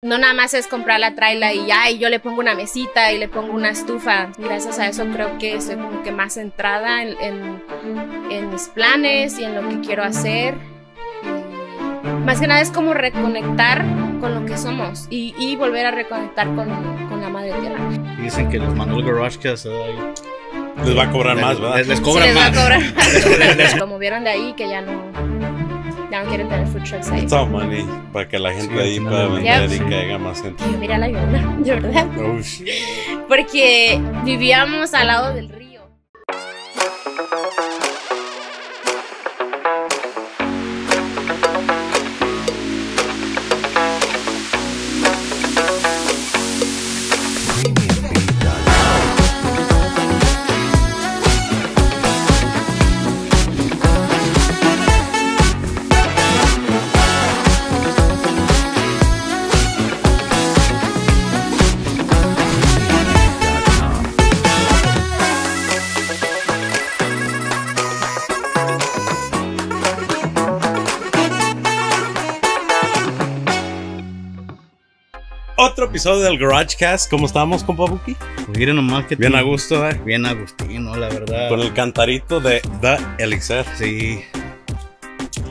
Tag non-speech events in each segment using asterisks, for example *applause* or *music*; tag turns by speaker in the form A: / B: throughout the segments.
A: No nada más es comprar la traila y ya, y yo le pongo una mesita y le pongo una estufa. Gracias a eso creo que estoy como que más centrada en, mis planes y en lo que quiero hacer. Más que nada es como reconectar con lo que somos y, volver a reconectar con, la madre tierra.
B: dicen que los Manuel Garage que les va a cobrar más, ¿verdad?
C: Les,
A: cobran les más. a cobrar. *laughs* como vieron de ahí que ya no no, quieren tener food trucks ahí.
C: money. Para que la gente sí, ahí pueda vender y que haya más gente.
A: mira la llorona, *laughs* de verdad. Porque vivíamos al lado del
C: episodio del Cast, ¿Cómo estamos, con Buki? nomás
B: que... Bien a gusto, ¿eh? Bien agustino, la verdad. Con el cantarito de The Elixir. Sí.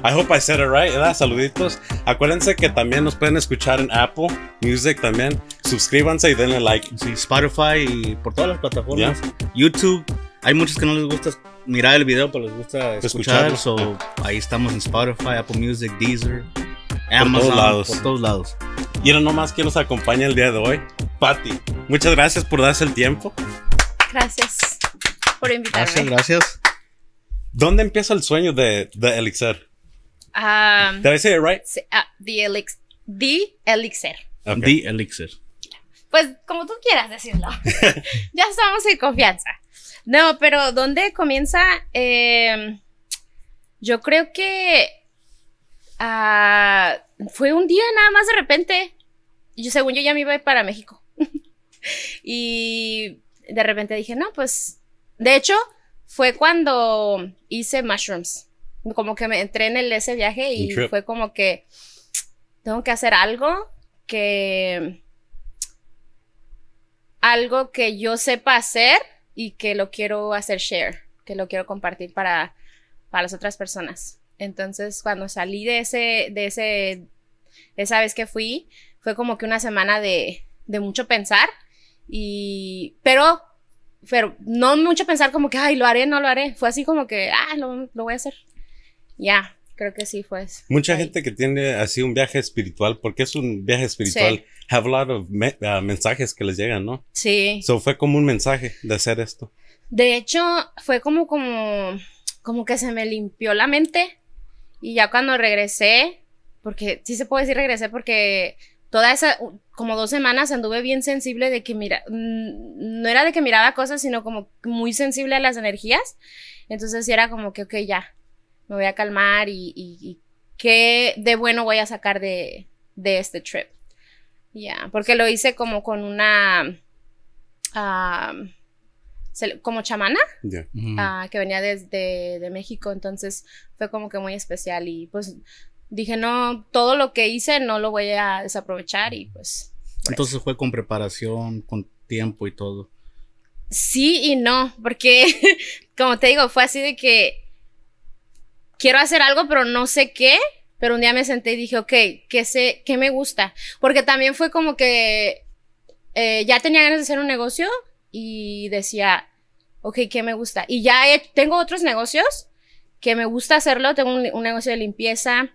C: I hope I said it right, ¿verdad? Saluditos. Acuérdense que también nos pueden escuchar en Apple
B: Music también. Suscríbanse y denle like. Sí, Spotify y por todas las plataformas. YouTube. Hay muchos que no les gusta mirar el video, pero les gusta escuchar. Escucharlo. So, ahí estamos en Spotify, Apple Music, Deezer. Amazon, por todos lados. Y era nomás
C: que nos acompaña el día de hoy, Patti. Muchas gracias por darse el tiempo.
A: Gracias por invitarme. Gracias,
C: gracias. ¿Dónde empieza el sueño de, de Elixir?
A: Um, ah, decirlo I right? Ah, the, elix the Elixir.
B: The Elixir.
A: Pues como tú quieras decirlo. *laughs* ya estamos en confianza. No, pero ¿dónde comienza? Eh, yo creo que Uh, fue un día nada más de repente. Yo, según yo, ya me iba para México. *laughs* y de repente dije, no, pues. De hecho, fue cuando hice mushrooms. Como que me entré en el, ese viaje y fue como que tengo que hacer algo que. Algo que yo sepa hacer y que lo quiero hacer share, que lo quiero compartir para, para las otras personas. Entonces, cuando salí de ese, de ese, esa vez que fui, fue como que una semana de, de mucho pensar y, pero, pero no mucho pensar como que, ay, lo haré, no lo haré. Fue así como que, ah, lo, lo voy a hacer. Ya, creo que sí fue.
C: Mucha gente que tiene así un viaje espiritual, porque es un viaje espiritual, have a lot of uh, mensajes que les llegan, ¿no?
A: Sí. So
C: fue como un mensaje de hacer esto.
A: De hecho, fue como, como, como que se me limpió la mente y ya cuando regresé, porque sí se puede decir regresé porque toda esa, como dos semanas anduve bien sensible de que mira, no era de que miraba cosas, sino como muy sensible a las energías. Entonces era como que, ok, ya, me voy a calmar y, qué de bueno voy a sacar de, este trip. Ya, porque lo hice como con una como chamana, ah, que venía desde de México, entonces fue como que muy especial y pues dije, no, todo lo que hice no lo voy a desaprovechar y pues...
B: pues". Entonces fue con preparación, con tiempo y todo.
A: Sí y no, porque *laughs* como te digo, fue así de que quiero hacer algo, pero no sé qué. Pero un día me senté y dije, ok, ¿qué, sé, qué me gusta? Porque también fue como que eh, ya tenía ganas de hacer un negocio, y decía, ok, ¿qué me gusta? Y ya tengo otros negocios que me gusta hacerlo. Tengo un, negocio de limpieza,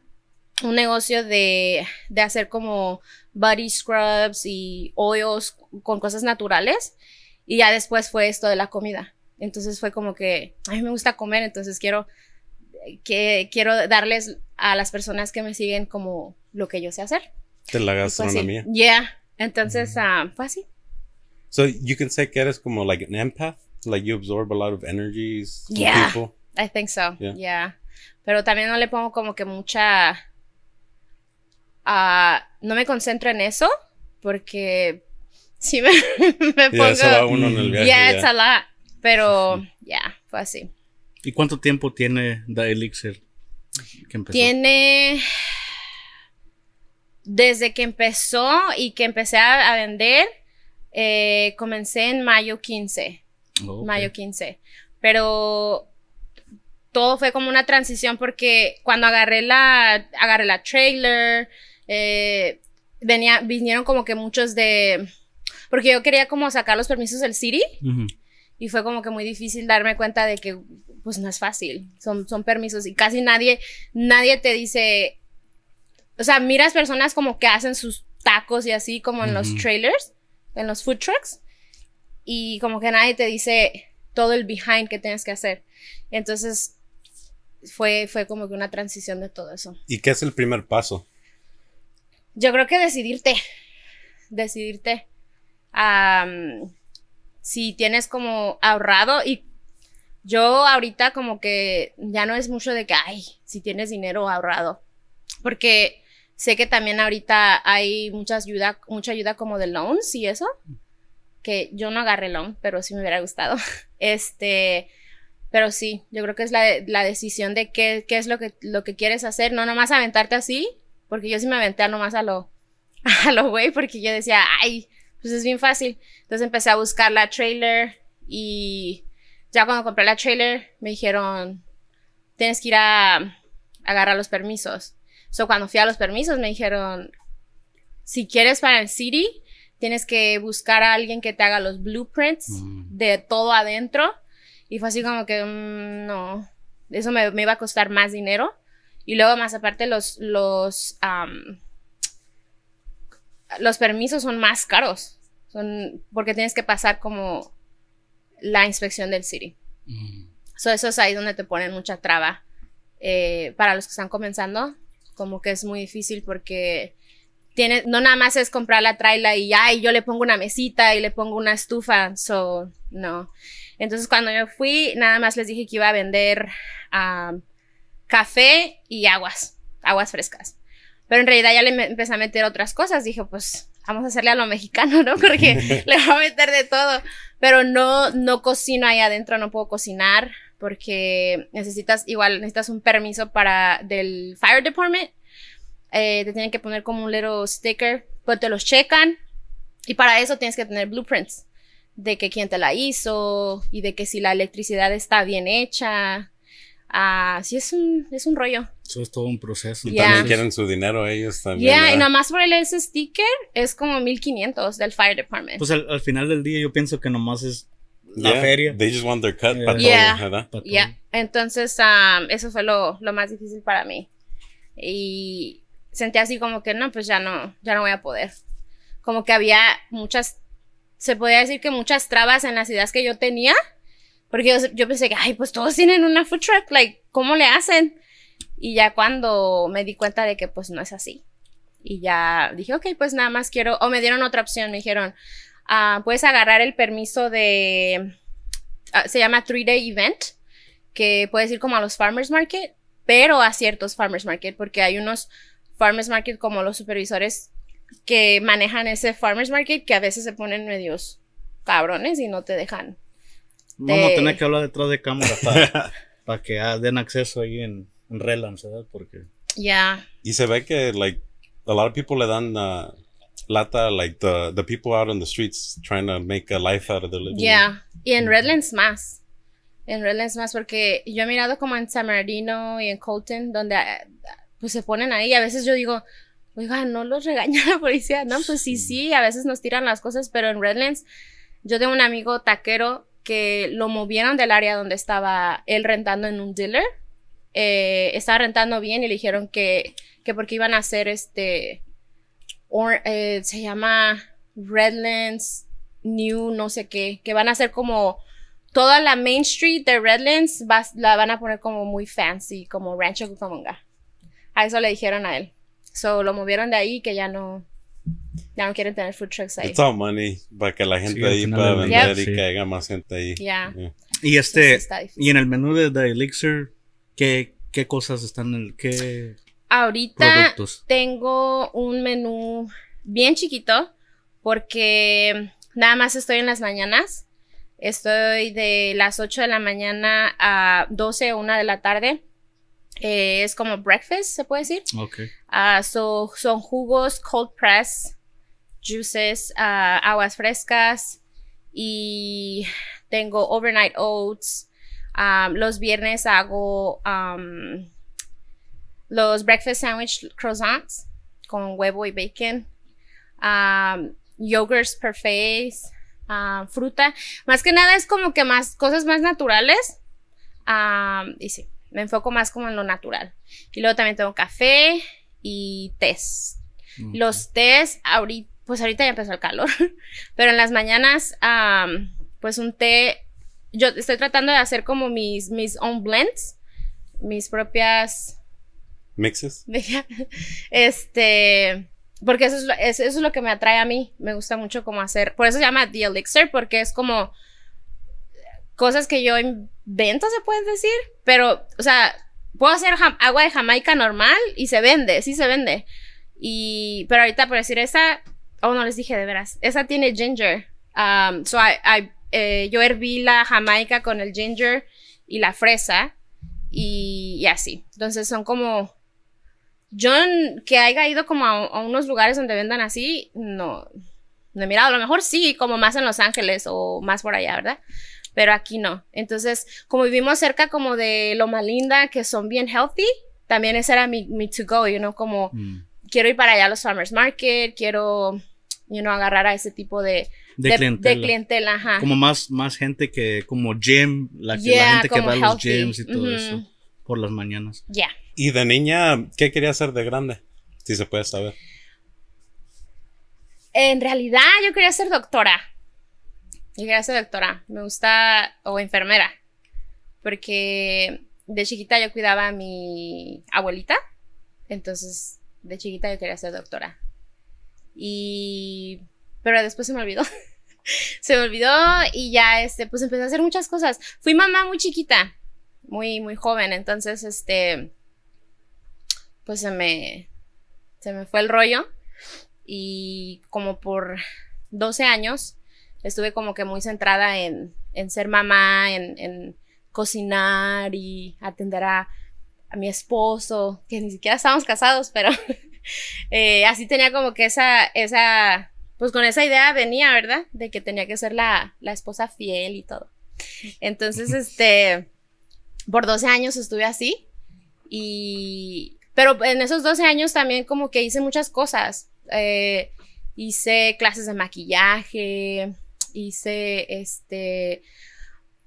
A: un negocio de, hacer como body scrubs y oils con cosas naturales. Y ya después fue esto de la comida. Entonces fue como que, a mí me gusta comer, entonces quiero, que, quiero darles a las personas que me siguen como lo que yo sé hacer.
C: Te la gastronomía. sí.
A: Yeah. Entonces, mm. ah, fue así.
C: So you can say que eres como like an empath, like you absorb a lot of energies. Yeah, people.
A: I think so. Yeah. yeah. Pero también no le pongo como que mucha. Ah, no me concentro en eso porque si me, *laughs* me pongo. Yeah, uno en el viaje, a lot. Pero ya, yeah, fue así.
B: ¿Y cuánto tiempo tiene Da Elixir?
A: Que empezó? Tiene desde que empezó y que empecé a, a, vender, eh, comencé en mayo 15. Mayo 15. Pero todo fue como una transición porque cuando agarré la, agarré la trailer, eh, venía, vinieron como que muchos de, porque yo quería como sacar los permisos del City y fue como que muy difícil darme cuenta de que pues no es fácil, son, son permisos y casi nadie, nadie te dice, o sea, miras personas como que hacen sus tacos y así como en los trailers en los food trucks y como que nadie te dice todo el behind que tienes que hacer. Entonces fue, fue como que una transición de todo eso.
C: ¿Y qué es el primer paso?
A: Yo creo que decidirte, decidirte. si tienes como ahorrado y yo ahorita como que ya no es mucho de que, ay, si tienes dinero ahorrado, porque Sé que también ahorita hay mucha ayuda, mucha ayuda como de loans y eso, que yo no agarré loan, pero sí me hubiera gustado. *laughs* Este, pero sí, yo creo que es la, decisión de qué, qué, es lo que, lo que quieres hacer, no nomás aventarte así, porque yo sí me aventé nomás a lo, *laughs* a lo güey, porque yo decía, ay, pues es bien fácil. Entonces empecé a buscar la trailer y ya cuando compré la trailer me dijeron, tienes que ir a agarrar los permisos. So, cuando fui a los permisos me dijeron, si quieres para el city, tienes que buscar a alguien que te haga los blueprints mm. de todo adentro. Y fue así como que, mm, no, eso me, iba a costar más dinero. Y luego más aparte los, los, los permisos son más caros. Son porque tienes que pasar como la inspección del city. Mm. eso es ahí donde te ponen mucha traba. Eh, para los que están comenzando, como que es muy difícil porque tiene, no nada más es comprar la traila y ya, y yo le pongo una mesita y le pongo una estufa, so, no. Entonces cuando yo fui, nada más les dije que iba a vender café y aguas, aguas frescas. Pero en realidad ya le empecé a meter otras cosas, dije pues vamos a hacerle a lo mexicano, ¿no? *laughs* Porque *laughs* le voy a meter de todo. Pero no, no cocino ahí adentro, no puedo cocinar porque necesitas igual, necesitas un permiso para del fire department. Eh, te tienen que poner como un little sticker, pues te los checan y para eso tienes que tener blueprints de que quién te la hizo y de que si la electricidad está bien hecha. Así ah, es un, es un rollo.
B: Eso es todo un proceso. Y también quieren su dinero ellos también. Ya, y nada
A: más por el sticker es como 1500 del Fire Department. Pues
B: al, al, final del día yo pienso que nomás es la feria. They just want their cut yeah.
A: yeah. Entonces, um, eso fue lo, lo, más difícil para mí. Y sentí así como que no, pues ya no, ya no voy a poder. Como que había muchas, se podía decir que muchas trabas en las ideas que yo tenía, porque yo, yo pensé que, ay, pues todos tienen una food truck, like, ¿cómo le hacen? Y ya cuando me di cuenta de que pues no es así. Y ya dije, ok, pues nada más quiero, o me dieron otra opción, me dijeron, Ah, puedes agarrar el permiso de, ah, se llama Three Day Event, que puedes ir como a los farmers market, pero a ciertos farmers market, porque hay unos farmers market como los supervisores que manejan ese farmers market que a veces se ponen medios cabrones y no te dejan.
B: Vamos a tener que hablar detrás de cámara para, *laughs* que ah, den acceso ahí en, Relance,
A: Porque... Ya.
C: Y se ve que, like, a lot of people le dan uh, plata, like the, the people out on the streets trying to make a life out of their living.
A: Yeah, y en Redlands más. En Redlands más, porque yo he mirado como en San Bernardino y en Colton, donde ah, pues se ponen ahí. A veces yo digo, oiga, no los regaña la policía. No, pues sí, sí, a veces nos tiran las cosas, pero en Redlands, yo tengo un amigo taquero que lo movieron del área donde estaba él rentando en un dealer. Eh, estaba rentando bien y le dijeron que, que porque iban a hacer este eh, se llama Redlands New, no sé qué, que van a hacer como toda la Main Street de Redlands, la van a poner como muy fancy, como Rancho Cucamonga. A eso le dijeron a él. So lo movieron de ahí que ya no, ya no quieren tener food trucks ahí. It's
C: money para que la gente ahí pueda vender y que haya más gente ahí.
B: Y este, y en el menú de The Elixir, ¿qué, qué cosas están en el, qué
A: Ahorita tengo un menú bien chiquito porque nada más estoy en las mañanas. Estoy de las 8 de la mañana a 12 o 1 de la tarde. Eh, es como breakfast, se puede decir. Okay. Ah, son jugos cold press, juices, ah, aguas frescas y tengo overnight oats. Ah, los viernes hago los breakfast sandwich croissants con huevo y bacon, Yogurt um, yogurts per um, fruta. Más que nada es como que más cosas más naturales. Um, y sí, me enfoco más como en lo natural. Y luego también tengo café y tés. Los tés, ahorita, pues ahorita ya empezó el calor, *laughs* pero en las mañanas, pues un té, yo estoy tratando de hacer como mis, mis own blends, mis propias Mixes. *laughs* Este, porque eso es, lo, que me atrae a mí. Me gusta mucho cómo hacer, por eso se llama The Elixir, porque es como cosas que yo invento, se puede decir, pero, o sea, puedo hacer agua de Jamaica normal y se vende, sí se vende. Y, pero ahorita por decir esa, oh, no les dije de veras, esa tiene ginger. Um, so I, eh, yo herví la Jamaica con el ginger y la fresa y así. Entonces son como yo que haya ido como a, unos lugares donde vendan así, no, no he mirado. A lo mejor sí, como más en Los Ángeles o más por allá, ¿verdad? Pero aquí no. Entonces, como vivimos cerca como de Loma Linda, que son bien healthy, también ese era mi, mi to go, you know, como mm. quiero ir para allá a los farmers market, quiero, you know, agarrar a ese tipo de, de, clientela. de ajá. Como
B: más, más gente que, como gym, la, gente que va a los gyms y todo eso por las mañanas. Ya. ¿Y de
C: niña qué quería hacer de grande? Si se puede saber.
A: En realidad yo quería ser doctora. Yo quería ser doctora. Me gusta, o enfermera. Porque de chiquita yo cuidaba a mi abuelita. Entonces, de chiquita yo quería ser doctora. Y... Pero después se me olvidó. *laughs* se me olvidó y ya, este, pues empecé a hacer muchas cosas. Fui mamá muy chiquita muy, muy joven. Entonces, este, pues se me, se me fue el rollo y como por 12 años estuve como que muy centrada en, en ser mamá, en, en, cocinar y atender a, mi esposo, que ni siquiera estábamos casados, pero *laughs* eh, así tenía como que esa, esa, pues con esa idea venía, ¿verdad? De que tenía que ser la, la esposa fiel y todo. Entonces, *laughs* este, por 12 años estuve así y... Pero en esos 12 años también como que hice muchas cosas. Eh, hice clases de maquillaje, hice este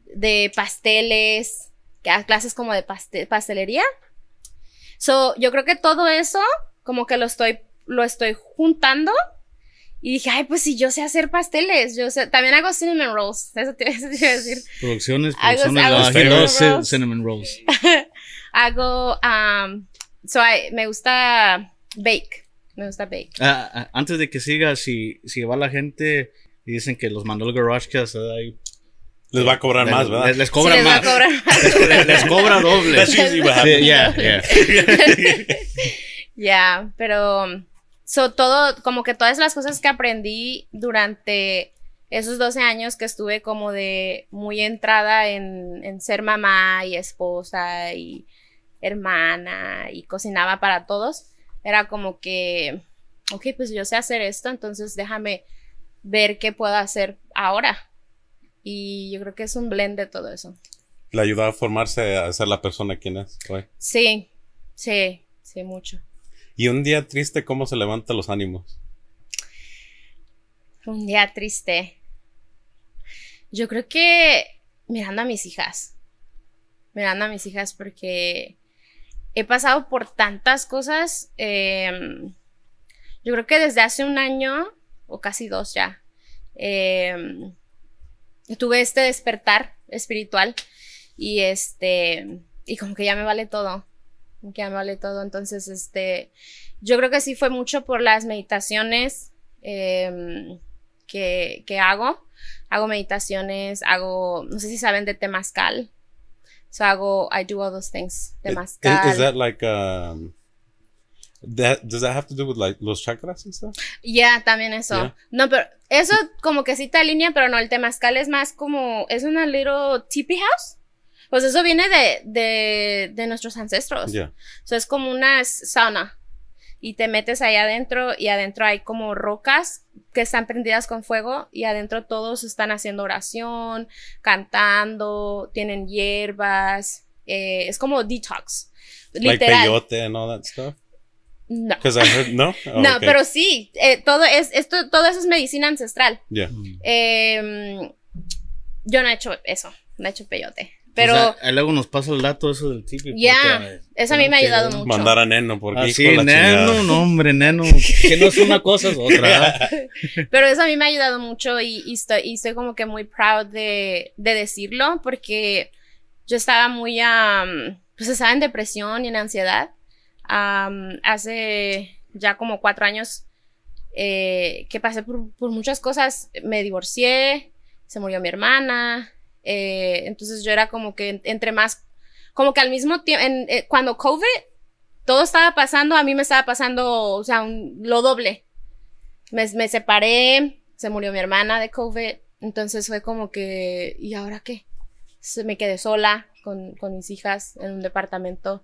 A: de pasteles, clases como de pastelería. So, yo creo que todo eso como que lo estoy lo estoy juntando y dije, ay, pues si yo sé hacer pasteles, yo también hago cinnamon rolls, *laughs* eso te, iba a decir.
B: Producciones, producciones, hago, cinnamon, rolls.
A: *laughs* hago, um, so I, me gusta bake, me gusta bake.
B: Ah, ah, ah, antes de que siga, si, si va la gente y dicen que los mandó el garage que les va a cobrar más, ¿verdad? Les, cobra más. *laughs* les, cobra doble. That's what Yeah, yeah.
A: yeah, pero um, So, todo, como que todas las cosas que aprendí durante esos 12 años que estuve como de muy entrada en, ser mamá y esposa y hermana y cocinaba para todos, era como que, ok, pues yo sé hacer esto, entonces déjame ver qué puedo hacer ahora. Y yo creo que es un blend de todo eso.
C: ¿Le ayudó a formarse a ser la persona quien es hoy?
A: Sí, sí, sí, mucho.
C: Y un día triste, ¿cómo se levanta los ánimos?
A: Un día triste. Yo creo que mirando a mis hijas. Mirando a mis hijas porque he pasado por tantas cosas. Em, yo creo que desde hace un año o casi dos ya. Em, tuve este despertar espiritual y este y como que ya me vale todo que amable todo. Entonces, este, yo creo que sí fue mucho por las meditaciones em, que, que, hago. Hago meditaciones, hago, no sé si saben de temazcal. So I I do all those things. Eh, eh, temazcal. Is, that
C: like, um, that, does that have to do with like los chakras and stuff?
A: Yeah, también eso. No, pero eso como que sí te línea pero no, el temazcal es más como, es una little tipi house. Pues eso viene de, de, de nuestros ancestros. Yeah. sea, es como una sauna y te metes ahí adentro y adentro hay como rocas que están prendidas con fuego y adentro todos están haciendo oración, cantando, tienen hierbas, eh, es como detox. Like peyote
C: and all that stuff. No. no, *laughs* no oh, pero sí,
A: eh, todo, es, esto, todo eso es medicina ancestral. Eh, yo no he hecho eso, no he hecho peyote. Pero. O
B: pues, ah, luego nos pasa el dato eso del tipi. Ya, ah,
A: eso a mí me ha ayudado mucho.
C: Mandar a Neno, porque. Ah, sí, Neno, no,
B: hombre, Neno. *laughs* Que no es una cosa, es otra.
A: *laughs* Pero eso a mí me ha ayudado mucho y, estoy, como que muy proud de, decirlo, porque yo estaba muy. pues estaba en depresión y en ansiedad. hace ya como cuatro años eh, que pasé por, por muchas cosas. Me divorcié, se murió mi hermana. Eh, entonces yo era como que entre más, como que al mismo tiempo, eh, cuando COVID, todo estaba pasando, a mí me estaba pasando, o sea, lo doble. Me, separé, se murió mi hermana de COVID, entonces fue como que, ¿y ahora qué? Me quedé sola con, con mis hijas en un departamento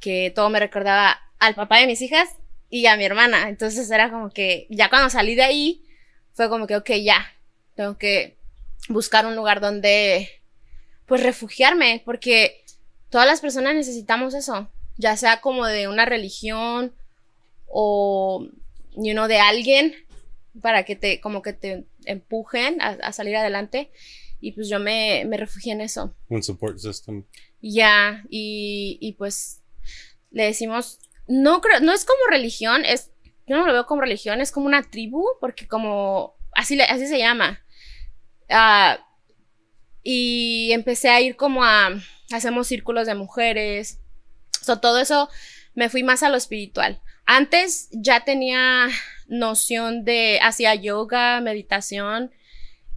A: que todo me recordaba al papá de mis hijas y a mi hermana. Entonces era como que ya cuando salí de ahí fue como que, ok, ya, tengo que buscar un lugar donde, pues, refugiarme, porque todas las personas necesitamos eso, ya sea como de una religión o, de alguien para que te, como que te empujen a, salir adelante. Y pues yo me, me refugié en eso.
C: Un support system.
A: Ya, y, y pues le decimos, no creo, no es como religión, es, yo no lo veo como religión, es como una tribu, porque como, así, así se llama. Ah, y empecé a ir como a, hacemos círculos de mujeres. todo eso me fui más a lo espiritual. Antes ya tenía noción de, hacía yoga, meditación,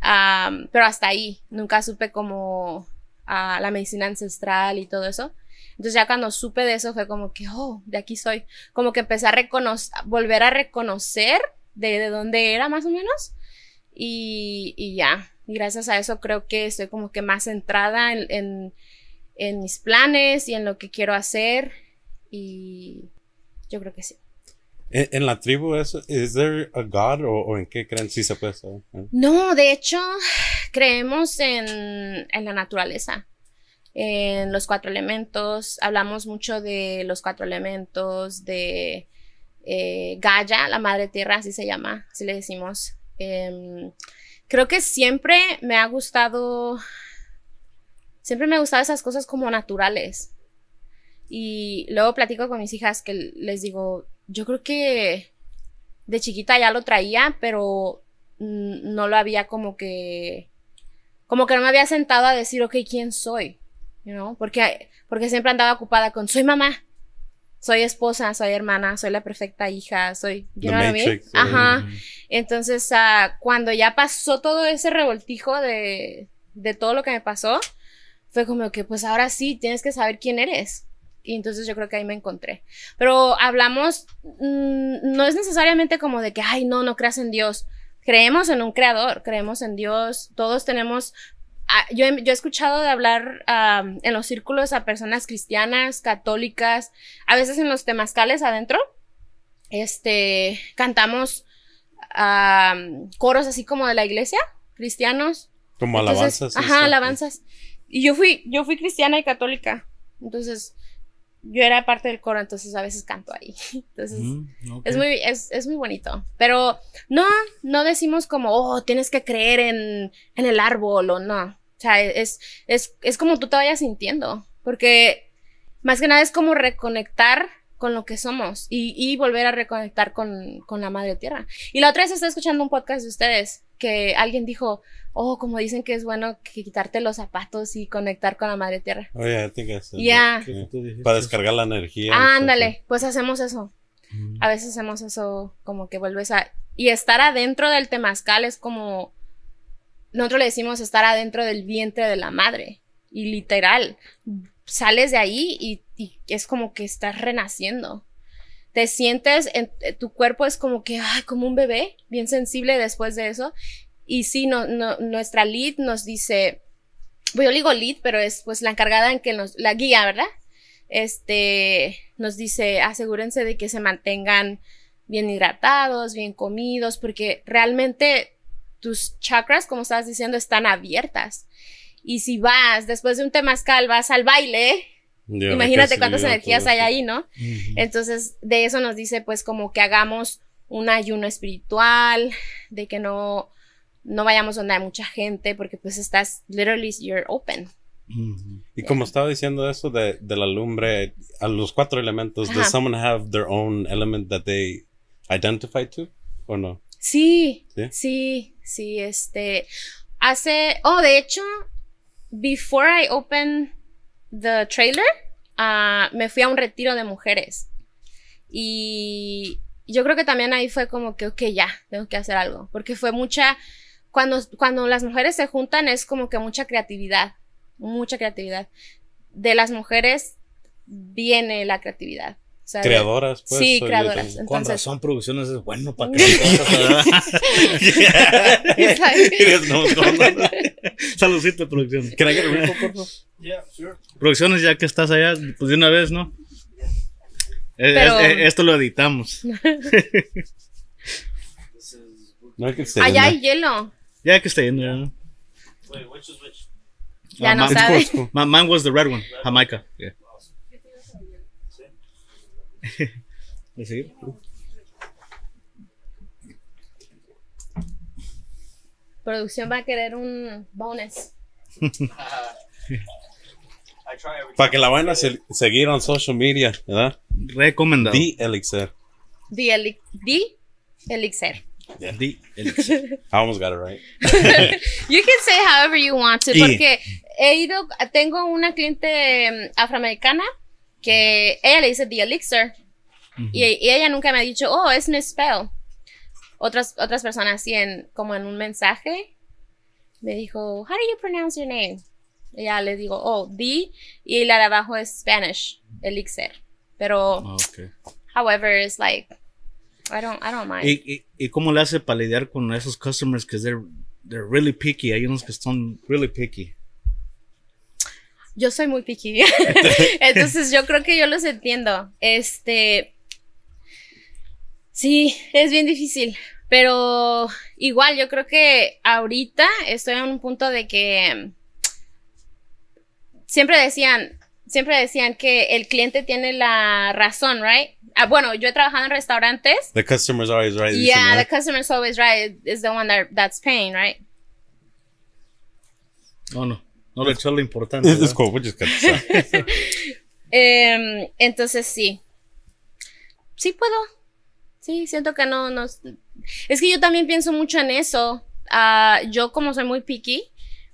A: pero hasta ahí, nunca supe como a la medicina ancestral y todo eso. Entonces ya cuando supe de eso fue como que, oh, de aquí soy. Como que empecé a reconocer, volver a reconocer de, dónde era más o menos. Y, y ya, y gracias a eso creo que estoy como que más centrada en, en, mis planes y en lo que quiero hacer. Y yo creo que sí.
C: ¿En, la tribu eso? ¿Es there a God o, en qué creen si se puede saber?
A: No, de hecho, creemos en, en la naturaleza en los cuatro elementos, hablamos mucho de los cuatro elementos, de eh, Gaia, la madre tierra, así se llama, así le decimos. Em, creo que siempre me ha gustado, siempre me ha gustado esas cosas como naturales. Y luego platico con mis hijas que les digo, yo creo que de chiquita ya lo traía, pero no lo había como que, como que no me había sentado a decir, ok, ¿quién soy? You know? porque, porque siempre andaba ocupada con, soy mamá, soy esposa, soy hermana, soy la perfecta hija, soy, ¿Yo know Matrix, Ajá. Mm. Entonces, ah, cuando ya pasó todo ese revoltijo de, de todo lo que me pasó, fue como que pues ahora sí tienes que saber quién eres. Y entonces yo creo que ahí me encontré. Pero hablamos, mm, no es necesariamente como de que, ay, no, no creas en Dios. Creemos en un creador, creemos en Dios, todos tenemos Ah, yo, he, escuchado de hablar en los círculos a personas cristianas, católicas, a veces en los temazcales adentro, este, cantamos coros así como de la iglesia, cristianos.
C: Como alabanzas. Ajá, este.
A: alabanzas. Y yo fui, yo fui cristiana y católica. Entonces, yo era parte del coro, entonces a veces canto ahí. *laughs* Entonces, mm, es, muy, es, muy bonito. Pero no, no decimos como, oh, tienes que creer en, el árbol o no. O sea, es, es como tú te vayas sintiendo, porque más que nada es como reconectar con lo que somos y, volver a reconectar con, la madre tierra. Y la otra vez estaba escuchando un podcast de ustedes que alguien dijo, oh, como dicen que es bueno quitarte los zapatos y conectar con la madre tierra.
C: Oh, ya, Para descargar la energía. ándale,
A: pues hacemos eso. Mm. A veces hacemos eso como que vuelves a... Y estar adentro del temazcal es como... Nosotros le decimos estar adentro del vientre de la madre. Y literal, sales de ahí y y es como que estás renaciendo. Te sientes, eh, tu cuerpo es como que, como un bebé, bien sensible después de eso. Y sí, no, nuestra lead nos dice, yo digo lead, pero es pues la encargada en que nos, la guía, ¿verdad? Este, nos dice, asegúrense de que se mantengan bien hidratados, bien comidos, porque realmente tus chakras, como estabas diciendo, están abiertas. Y si vas, después de un temazcal, vas al baile, Imagínate cuántas energías hay ahí, ¿no? Entonces, de eso nos dice, pues, como que hagamos un ayuno espiritual, de que no, no vayamos donde hay mucha gente, porque pues estás, literally, you're open.
C: Y como estaba diciendo eso de, la lumbre, a los cuatro elementos, ¿does someone have their own element that they identify to o no?
A: Sí, sí, sí, sí este, hace, oh, de hecho, before I open the trailer, ah, me fui a un retiro de mujeres. Y yo creo que también ahí fue como que, ok, ya, tengo que hacer algo. Porque fue mucha. Cuando, cuando las mujeres se juntan es como que mucha creatividad. Mucha creatividad. De las mujeres viene la creatividad creadoras, pues. Sí, creadoras. Cuando
B: con producciones es bueno para *laughs* *laughs* que Saludcito, producciones. *laughs* Yeah, sure. Producciones, ya que estás allá, pues de una vez, ¿no? Eh, eh, eh, esto lo editamos. no Allá hay hielo. Ya que estar yendo, ya, ¿no? which is which?
A: Ya no sabes. was pues. the red one, Jamaica.
B: Yeah. *laughs*
A: Producción va a querer un bonus. *laughs*
C: Para que la vayan a se seguir en social media, ¿verdad? Recomendado. Elixir.
A: d Elixir.
C: d Elixir. *laughs* I almost got it right.
A: you can say however you want to, porque he ido, tengo una cliente mm, afroamericana que ella le dice The Elixir. y, ella nunca me ha dicho, oh, es un spell. Otras, otras personas sí, en, como en un mensaje, me dijo, how do you pronounce your name? Y ya le digo, oh, di y la de abajo es Spanish, Elixir. Pero, ah, however, it's like, I don't, I don't mind.
B: ¿Y, cómo le hace para lidiar con esos customers que they're, they're really picky? Hay unos que están really picky
A: yo soy muy piqui. *laughs* Entonces yo creo que yo los entiendo. Este, sí, es bien difícil, pero igual yo creo que ahorita estoy en un punto de que siempre decían, siempre decían que el cliente tiene la razón, right? Ah, bueno, yo he trabajado en restaurantes.
C: The customer's always right. Yeah, the
A: customer's always right is the one that's paying, right?
B: Oh no. No le echó lo importante. *laughs*
A: Em, entonces sí. Sí puedo. Sí, siento que no, no. Es que yo también pienso mucho en eso. Ah, yo, como soy muy picky,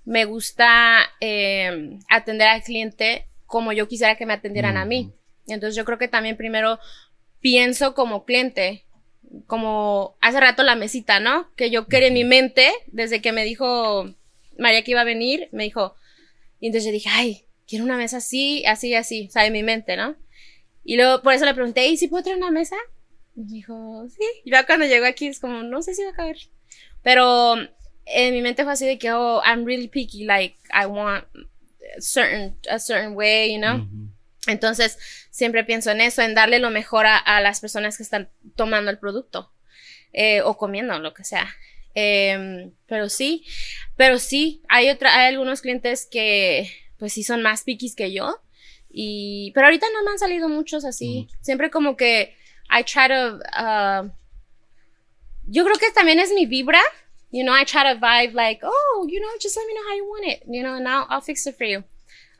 A: me gusta em, atender al cliente como yo quisiera que me atendieran a mí. Mm. Entonces, yo creo que también primero pienso como cliente como hace rato la mesita, ¿no? Que yo quería en mi mente, desde que me dijo María que iba a venir, me dijo, y entonces yo dije, ay, quiero una mesa así, así, así, o sea, en mi mente, ¿no? Y luego por eso le pregunté, ¿y si puedo traer una mesa? Y dijo, sí. Y ya cuando llegó aquí es como, no sé si va a caber. Pero en mi mente fue así de que, oh, I'm really picky, like, I want a certain, a certain way, you know? Entonces, siempre pienso en eso, en darle lo mejor a, las personas que están tomando el producto eh, o comiendo, lo que sea. Eh, pero sí, pero sí, hay, otra, hay algunos clientes que pues sí son más piquis que yo. Y, pero ahorita no me han salido muchos así. Siempre como que I try to... Uh, yo creo que también es mi vibra. You know, I try to vibe like, oh, you know, just let me know how you want it. You know, now I'll, fix it for you.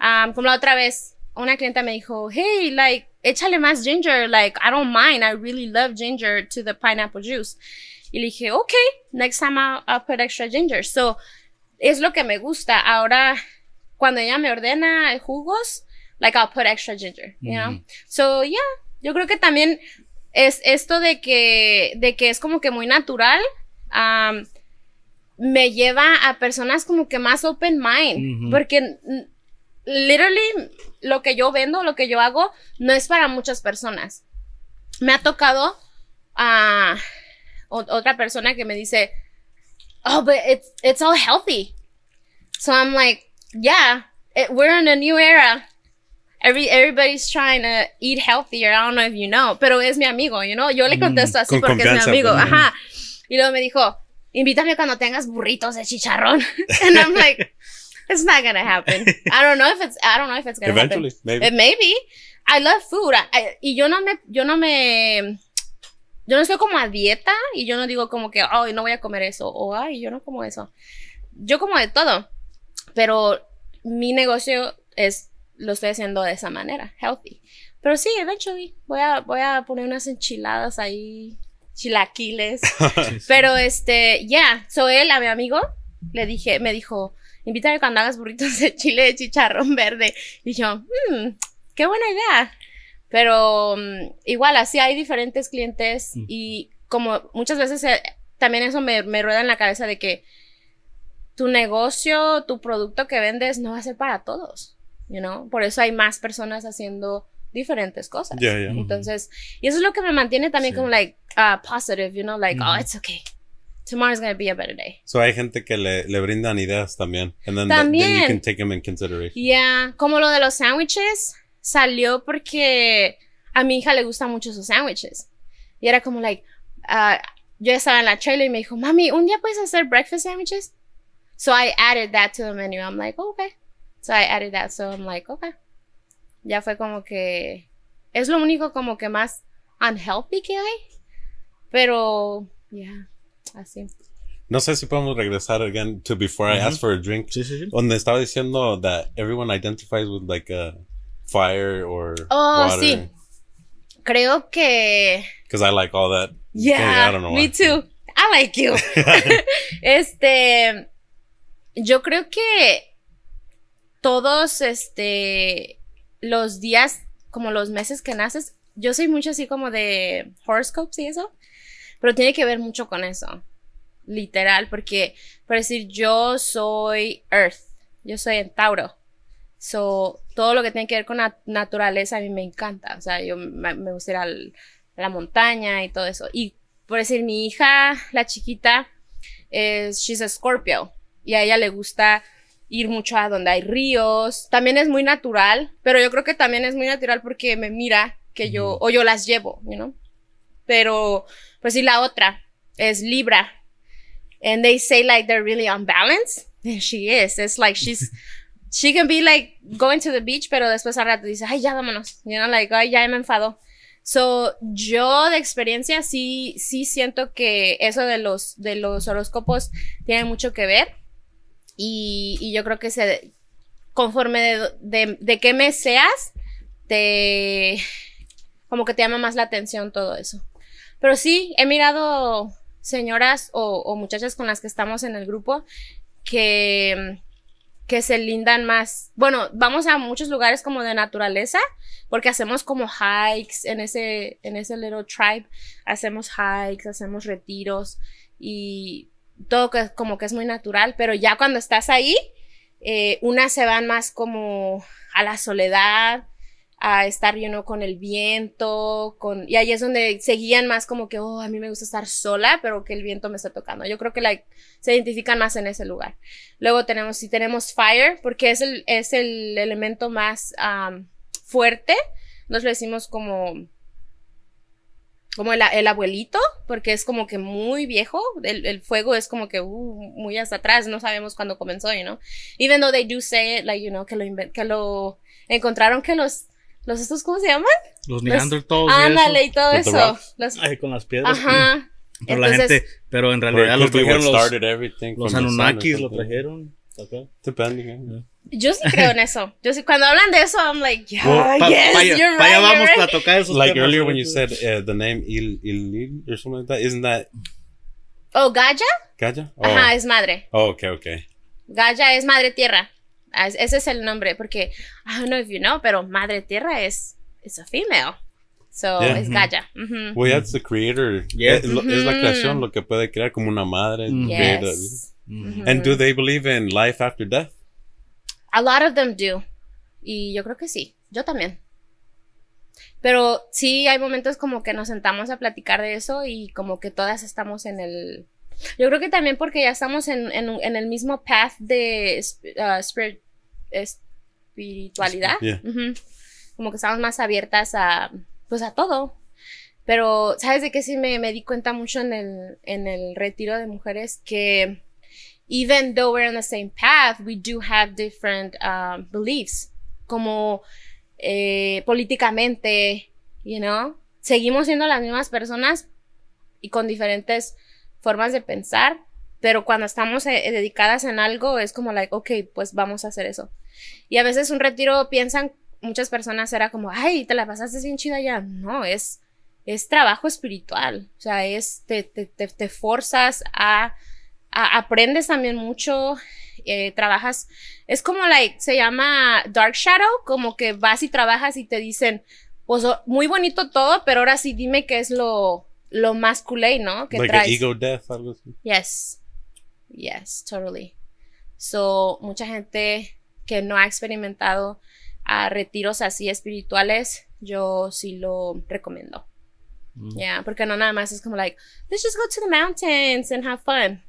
A: Um, como la otra vez, una clienta me dijo, hey, like, échale más ginger. Like, I don't mind. I really love ginger to the pineapple juice. Y le dije, ok, next time I'll, put extra ginger. So, es lo que me gusta. Ahora, cuando ella me ordena jugos, like I'll put extra ginger, you know? So, yeah, yo creo que también es esto de que, de que es como que muy natural, um, me lleva a personas como que más open mind, porque literally lo que yo vendo, lo que yo hago, no es para muchas personas. Me ha tocado a... Ah, otra persona que me dice, oh, but it's, it's all healthy. So I'm like, yeah, we're in a new era. Every, everybody's trying to eat healthier. I don't know if you know, pero es mi amigo, you know. Yo le mm, contesto así porque es mi amigo. Pues, Ajá. Mm. Y luego me dijo, invítame cuando tengas burritos de chicharrón. *laughs* and I'm like, it's not gonna happen. I don't know if it's, I don't know if it's gonna Eventually, happen. Eventually, maybe. It, maybe. I love food. y yo no me, yo no me yo no estoy como a dieta y yo no digo como que, ay, no voy a comer eso o ay, yo no como eso. Yo como de todo, pero mi negocio es, lo estoy haciendo de esa manera, healthy. Pero sí, eventually voy a, voy a poner unas enchiladas ahí, chilaquiles. *laughs* pero este, ya, so soy él a mi amigo, le dije, me dijo, invítame cuando hagas burritos de chile de chicharrón verde. Y yo, mmm, qué buena idea. Pero mm, igual, así hay diferentes clientes y como muchas veces eh, también eso me, rueda en la cabeza de que tu negocio, tu producto que vendes no va a ser para todos, you Por eso hay más personas haciendo diferentes cosas. Entonces, y eso es lo que me mantiene también como like uh, positive, you like, oh, it's okay. Tomorrow's gonna be a better day.
C: So hay gente que le, le brindan ideas también. And también. The, can take them in
A: como lo de los sándwiches salió porque a mi hija le gustan mucho sus sándwiches. Y era como, like, ah, yo estaba en la trailer y me dijo, mami, ¿un día puedes hacer breakfast sandwiches? So I added that to the menu. I'm like, oh, okay. So I added that. So I'm like, okay. Ya fue como que, es lo único como que más unhealthy que hay. Pero, yeah, así.
C: No sé si podemos regresar again to before I asked for a drink. Donde estaba diciendo that everyone identifies with like a fire or oh, sí.
A: Creo que.
C: Because I like all that. Yeah, I don't know me
A: too. I like you. *laughs* este, yo creo que todos, este, los días, como los meses que naces, yo soy mucho así como de horoscopes y eso, pero tiene que ver mucho con eso, literal, porque, por decir, yo soy Earth, yo soy en Tauro. So, todo lo que tiene que ver con la naturaleza a mí me encanta. O sea, yo me, me gusta ir la montaña y todo eso. Y por decir, mi hija, la chiquita, es, she's a Scorpio. Y a ella le gusta ir mucho a donde hay ríos. También es muy natural, pero yo creo que también es muy natural porque me mira que yo, o yo las llevo, you Pero, pues si la otra es Libra. And they say like they're really unbalanced. And *laughs* she is. It's like she's *laughs* she can be like going to the beach, pero después a rato dice, ay, ya vámonos. You know, like, ay, ya me enfadó. So, yo de experiencia sí, sí siento que eso de los, de los horóscopos tiene mucho que ver. Y, y yo creo que se, conforme de, de, de qué mes seas, te, como que te llama más la atención todo eso. Pero sí, he mirado señoras o muchachas con las que estamos en el grupo que que se lindan más. Bueno, vamos a muchos lugares como de naturaleza, porque hacemos como hikes en ese, en ese little tribe. Hacemos hikes, hacemos retiros y todo que, como que es muy natural, pero ya cuando estás ahí, eh, unas se van más como a la soledad, a estar yo con el viento, con y ahí es donde seguían más como que, oh, a mí me gusta estar sola, pero que el viento me está tocando. Yo creo que like, se identifican más en ese lugar. Luego tenemos, si tenemos fire, porque es el, es el elemento más fuerte, nos lo decimos como como el, el, abuelito, porque es como que muy viejo, el, el fuego es como que uh, muy hasta atrás, no sabemos cuándo comenzó, you know. Even though they do say it, like, you know, que lo, que lo encontraron que los ¿Los estos cómo se llaman? Los Neanderthals. Ándale, y todo eso. con las piedras. Ajá. *laughs* Pero Entonces, la gente,
B: pero en realidad los trajeron los, los Anunnakis, lo trajeron. Okay.
A: Yo sí creo en eso. Yo sí, cuando hablan de eso, I'm like, yeah, yes, pa, you're right. Allá vamos right. a
C: tocar esos Like earlier when you said eh, the name Il, Il, or something like that, isn't that? Oh, Gaia. Gaia. Oh. Ajá, es madre. Oh, okay, okay.
A: Gaia es madre tierra. Ah, ese es el nombre, porque I don't know if you know, pero Madre Tierra es it's a female. So, es Gaia. Well, that's
C: the creator. Es, la creación lo que puede crear como una madre. Mm. Yes.
A: And do
C: they believe in life after death?
A: A lot of them do. Y yo creo que sí. Yo también. Pero sí hay momentos como que nos sentamos a platicar de eso y como que todas estamos en el yo creo que también porque ya estamos en, en, el mismo path de uh, espiritualidad. Como que estamos más abiertas a, pues a todo. Pero, ¿sabes de qué sí me, me di cuenta mucho en el, en el retiro de mujeres? Que even though we're on the same path, we do have different uh, beliefs, como eh, políticamente, you know, seguimos siendo las mismas personas y con diferentes formas de pensar, pero cuando estamos eh, dedicadas en algo es como, like, ok, pues vamos a hacer eso. Y a veces un retiro piensan, muchas personas era como, ay, te la pasaste bien chida ya. No, es, es trabajo espiritual, o sea, es, te, te, te, forzas a, aprendes también mucho, eh, trabajas, es como like, se llama Dark Shadow, como que vas y trabajas y te dicen, pues oh, muy bonito todo, pero ahora sí dime qué es lo, lo masculino, ¿no? Que like ego
C: death, algo así.
A: Yes. Yes, totally. So, mucha gente que no ha experimentado a ah, retiros así espirituales, yo sí lo recomiendo. Mm. Yeah, porque no nada más es como like, let's just go to the mountains and have fun.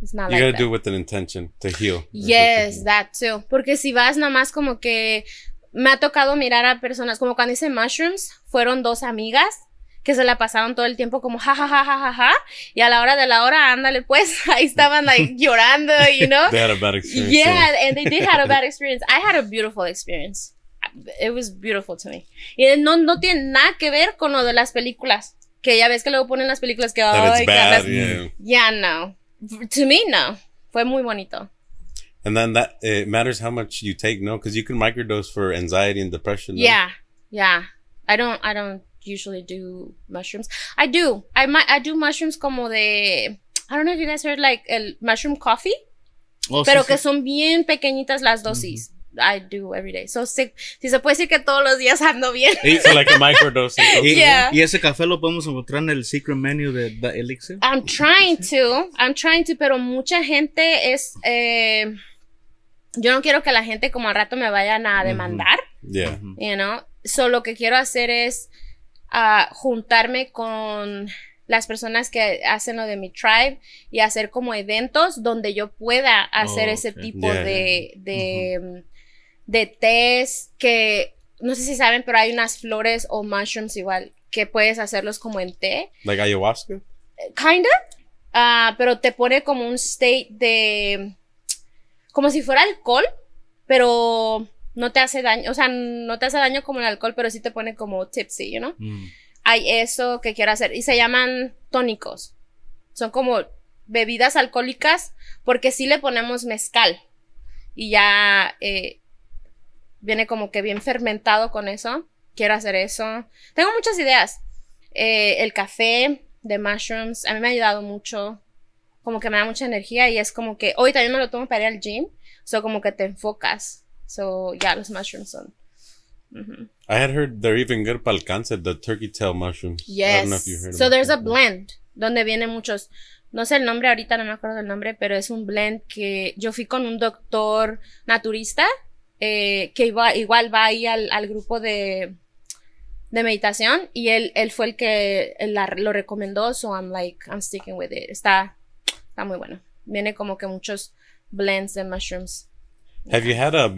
A: It's not you gotta do it
C: with an intention to heal.
A: Yes, that too. Porque si vas nada más como que me ha tocado mirar a personas, como cuando hice mushrooms, fueron dos amigas que se la pasaron todo el tiempo como ja, ja, ja, ja, ja, ja. Y a la hora de la hora, ándale, pues, *laughs* ahí estaban, like, *laughs* llorando, you know? they had a bad experience. Yeah, and they did have a bad *laughs* experience. I had a beautiful experience. It was beautiful to me. Y no, no tiene nada que ver con lo de las películas. Que ya ves que luego ponen las películas que... That it's bad, yeah. yeah, no. To me, no. Fue muy bonito.
C: And then that it matters how much you take, no, because you can microdose for anxiety and depression. Yeah,
A: yeah. I don't, I don't usually do mushrooms. I do. I I do mushrooms como de I don't know if you guys heard like el mushroom coffee.
B: Oh, pero que son
A: bien pequeñitas las dosis. I do every day. So, si, si, se puede decir que todos los días ando bien. like a
B: microdose. *laughs* yeah. y, ese café lo podemos encontrar en el secret menu de, Elixir.
A: I'm trying to, I'm trying to, pero mucha gente es, eh, yo no quiero que la gente como al rato me vayan a demandar. Yeah. You know, so lo que quiero hacer es, a juntarme con las personas que hacen lo de mi tribe y hacer como eventos donde yo pueda hacer oh, ese tipo de, mm, de, test que no sé si saben, pero hay unas flores o mushrooms igual que puedes hacerlos como en té.
C: Like ayahuasca.
A: Kinda. Ah, pero te pone como un state de como si fuera alcohol, pero no te hace daño, o sea, no te hace daño como el alcohol, pero sí te pone como tipsy, you ¿no? Know? Mm. Hay eso que quiero hacer y se llaman tónicos. Son como bebidas alcohólicas porque sí le ponemos mezcal y ya eh, viene como que bien fermentado con eso. Quiero hacer eso. Tengo muchas ideas. Eh, el café de mushrooms a mí me ha ayudado mucho. Como que me da mucha energía y es como que hoy también me lo tomo para ir al gym. O so, como que te enfocas So yeah, los mushrooms son.
C: I had heard they're even good para el cáncer, the turkey tail mushrooms.
A: Yes. I don't know if you so there's a blend donde vienen muchos. No sé el nombre ahorita, no me acuerdo el nombre, pero es un blend que yo fui con un doctor naturista eh, que iba, igual va ahí al, grupo de, de meditación y él, él fue el que lo recomendó, so I'm like, I'm sticking with it. Está, está muy bueno. Viene como que muchos blends de mushrooms.
C: Have you had a,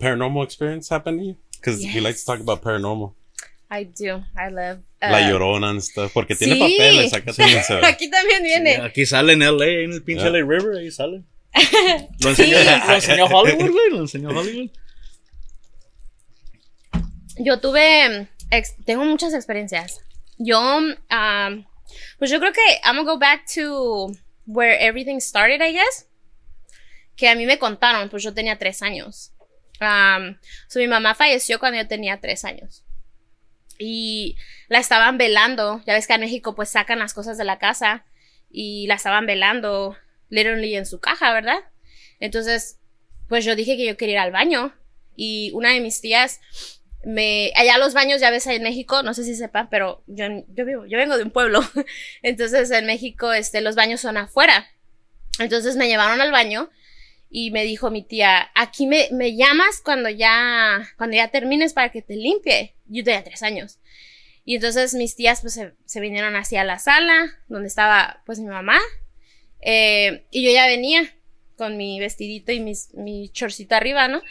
C: paranormal experience happen to you? Because you like to talk about paranormal.
A: I do. I love. La uh,
C: Llorona y stuff. Porque tiene papeles. Acá *laughs* Aquí
A: también viene.
C: aquí sale en LA, en el pinche
B: LA River. Ahí sale. *laughs* Lo enseñó, sí. Hollywood, güey. Lo enseñó Hollywood.
A: Yo tuve. tengo muchas experiencias. Yo. Um, pues yo creo que I'm a go back to where everything started, I guess que a mí me contaron, pues yo tenía tres años. mi mamá falleció cuando yo tenía tres años. Y la estaban velando. Ya ves que en México pues sacan las cosas de la casa y la estaban velando literally en su caja, ¿verdad? Entonces, pues yo dije que yo quería ir al baño y una de mis tías me allá los baños ya ves en México, no sé si sepan, pero yo yo vivo, yo vengo de un pueblo. *laughs* Entonces, en México este los baños son afuera. Entonces me llevaron al baño y me dijo mi tía, aquí me, llamas cuando ya, cuando ya termines para que te limpie. Yo tenía tres años. Y entonces mis tías pues se, vinieron hacia la sala donde estaba pues mi mamá. Eh, y yo ya venía con mi vestidito y mi chorcito arriba, ¿no?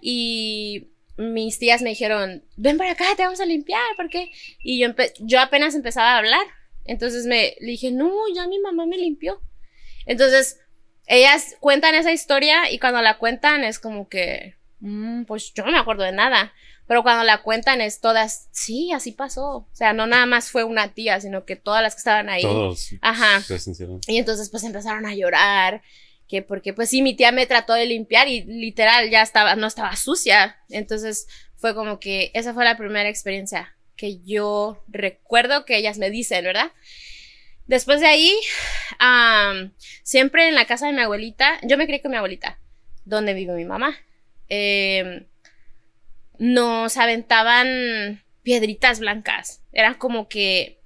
A: Y mis tías me dijeron, ven para acá, te vamos a limpiar, ¿por qué? Y yo, yo apenas empezaba a hablar. Entonces me le dije, no, ya mi mamá me limpió. Entonces ellas cuentan esa historia y cuando la cuentan es como que, mm, pues yo no me acuerdo de nada. Pero cuando la cuentan es todas, sí, así pasó. O sea, no nada más fue una tía, sino que todas las que estaban ahí. Todos. Ajá. Y entonces pues empezaron a llorar, que porque pues sí, mi tía me trató de limpiar y literal ya estaba, no estaba sucia. Entonces fue como que esa fue la primera experiencia que yo recuerdo que ellas me dicen, ¿verdad? Después de ahí, siempre en la casa de mi abuelita, yo me crié con mi abuelita, donde vive mi mamá. Em, nos aventaban piedritas blancas. Era como que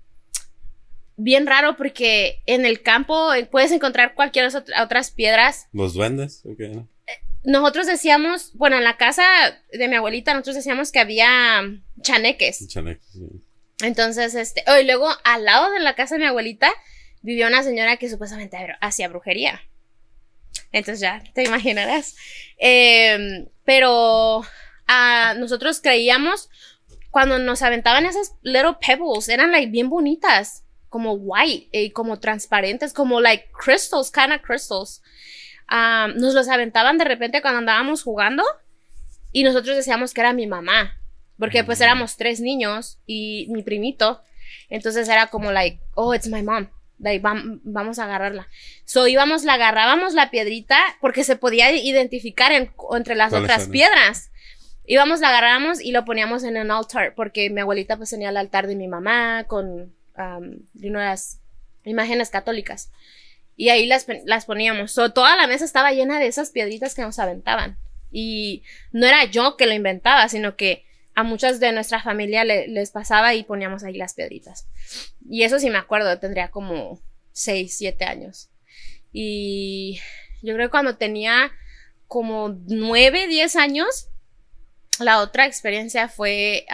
A: bien raro porque en el campo eh, puedes encontrar cualquier otras piedras.
C: Los duendes, eh,
A: Nosotros decíamos, bueno, en la casa de mi abuelita nosotros decíamos que había chaneques. Chaneques. Sí. Entonces, este, hoy oh, luego al lado de la casa de mi abuelita vivía una señora que supuestamente hacía brujería. Entonces ya te imaginarás. Em, pero ah, nosotros creíamos cuando nos aventaban esas little pebbles, eran like bien bonitas, como white y eh, como transparentes, como like crystals, kind of crystals. Ah, nos los aventaban de repente cuando andábamos jugando y nosotros decíamos que era mi mamá porque pues éramos tres niños y mi primito, entonces era como like, oh, it's my mom. vamos a agarrarla. So íbamos, la agarrábamos la piedrita porque se podía identificar entre las otras piedras. Íbamos, la agarrábamos y lo poníamos en un altar porque mi abuelita pues tenía el altar de mi mamá con um, unas imágenes católicas. Y ahí las, poníamos. So toda la mesa estaba llena de esas piedritas que nos aventaban. Y no era yo que lo inventaba, sino que muchas de nuestra familia les pasaba y poníamos ahí las piedritas. Y eso sí me acuerdo, tendría como 6, 7 años. Y yo creo que cuando tenía como 9, 10 años, la otra experiencia fue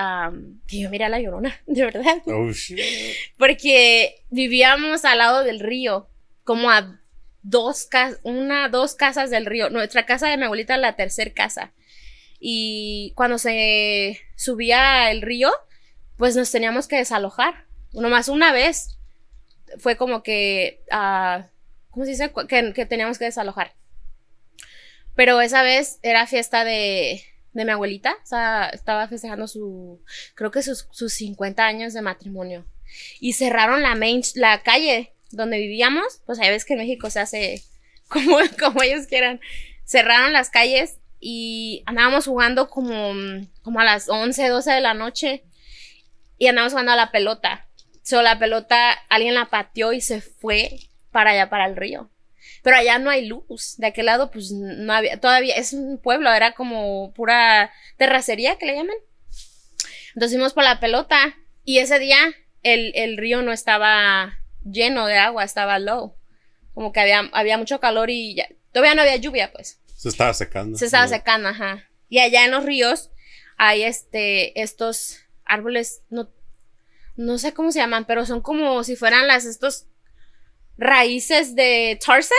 A: que yo miré a la llorona, *laughs* de verdad. Porque vivíamos al lado del río, como a dos casas, una, dos casas del río. Nuestra casa de mi abuelita, la tercera casa y cuando se subía el río, pues nos teníamos que desalojar. más una vez fue como que, ah, ¿cómo se dice? Que, que, teníamos que desalojar. Pero esa vez era fiesta de, de mi abuelita, o sea, estaba festejando su, creo que sus, sus 50 años de matrimonio. Y cerraron la, la calle donde vivíamos, pues ahí ves que en México se hace *laughs* como, como ellos quieran. Cerraron las calles y andábamos jugando como, como a las 11, 12 de la noche y andábamos jugando a la pelota. Solo la pelota, alguien la pateó y se fue para allá, para el río. Pero allá no hay luz. De aquel lado, pues no había, todavía es un pueblo, era como pura terracería que le llaman. Entonces fuimos por la pelota y ese día el, río no estaba lleno de agua, estaba low. Como que había, había mucho calor y todavía no había lluvia, pues.
C: Se estaba secando. Se estaba secando,
A: ajá. Y allá en los ríos hay este, estos árboles, no, no sé cómo se llaman, pero son como si fueran las, estos raíces de tarsen.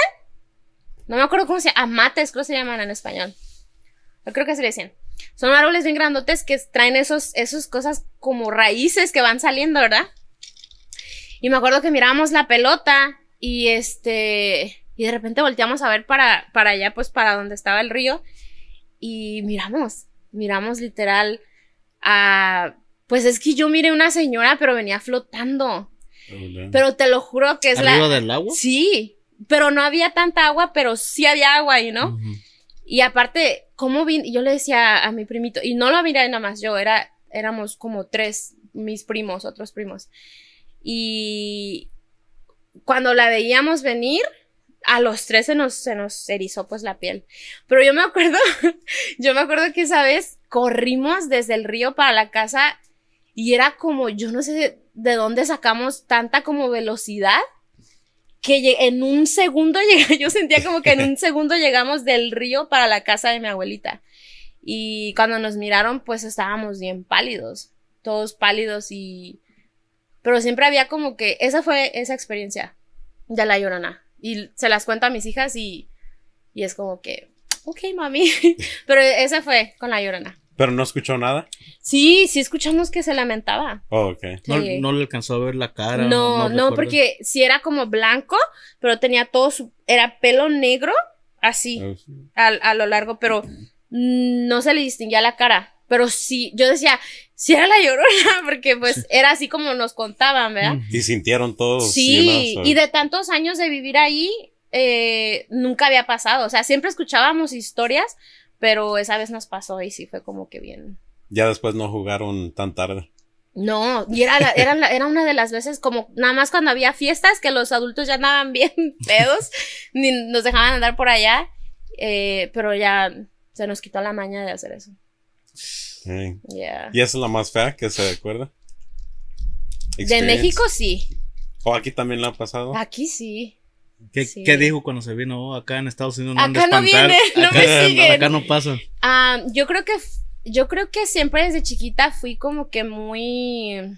A: No me acuerdo cómo se llaman, amates creo que se llaman en español. Yo creo que se le decían. Son árboles bien grandotes que traen esos, cosas como raíces que van saliendo, ¿verdad? Y me acuerdo que mirábamos la pelota y este y de repente volteamos a ver para, para allá, pues para donde estaba el río. Y miramos, miramos literal a... Pues es que yo miré una señora, pero venía flotando. Pero te lo juro que es la... del agua? Sí, pero no había tanta agua, pero sí había agua, ahí, no? Y aparte, ¿cómo vi? Yo le decía a mi primito, y no lo miré nada más yo, era, éramos como tres, mis primos, otros primos. Y cuando la veíamos venir, a los tres se nos, se nos erizó pues la piel. Pero yo me acuerdo, *laughs* yo me acuerdo que esa vez corrimos desde el río para la casa y era como, yo no sé de dónde sacamos tanta como velocidad que en un segundo *laughs* llegué, yo sentía como que en un segundo llegamos del río para la casa de mi abuelita. Y cuando nos miraron, pues estábamos bien pálidos, todos pálidos y... Pero siempre había como que, esa fue esa experiencia de la llorona. Y se las cuento a mis hijas y, y es como que, ok, mami. *laughs* Pero esa fue con la llorona.
B: ¿Pero no escuchó nada?
A: Sí, sí escuchamos que se lamentaba.
B: Oh, ok. No, le alcanzó a ver la cara. No, no, porque
A: sí era como blanco, pero tenía todo su... Era pelo negro, así, oh, a, lo largo, pero no se le distinguía la cara. Pero sí, yo decía, sí era la llorona, *laughs* porque pues era así como nos contaban, ¿verdad?
C: Y sintieron todos. Sí, y, de
A: tantos años de vivir ahí, eh, nunca había pasado. O sea, siempre escuchábamos historias, pero esa vez nos pasó y sí fue como que bien.
C: Ya después no jugaron tan tarde.
A: No, y era, era, una de las veces como nada más cuando había fiestas que los adultos ya andaban *laughs* bien pedos, ni nos dejaban andar por allá, eh, pero ya se nos quitó la maña de hacer eso.
C: ¿Y esa es la más fea que se recuerda?
A: De México sí.
B: ¿O aquí también la ha pasado?
A: Aquí sí. ¿Qué, dijo
B: cuando se vino oh, acá en Estados Unidos? acá no viene, no me siguen. Acá no pasa.
A: yo creo que yo creo que siempre desde chiquita fui como que muy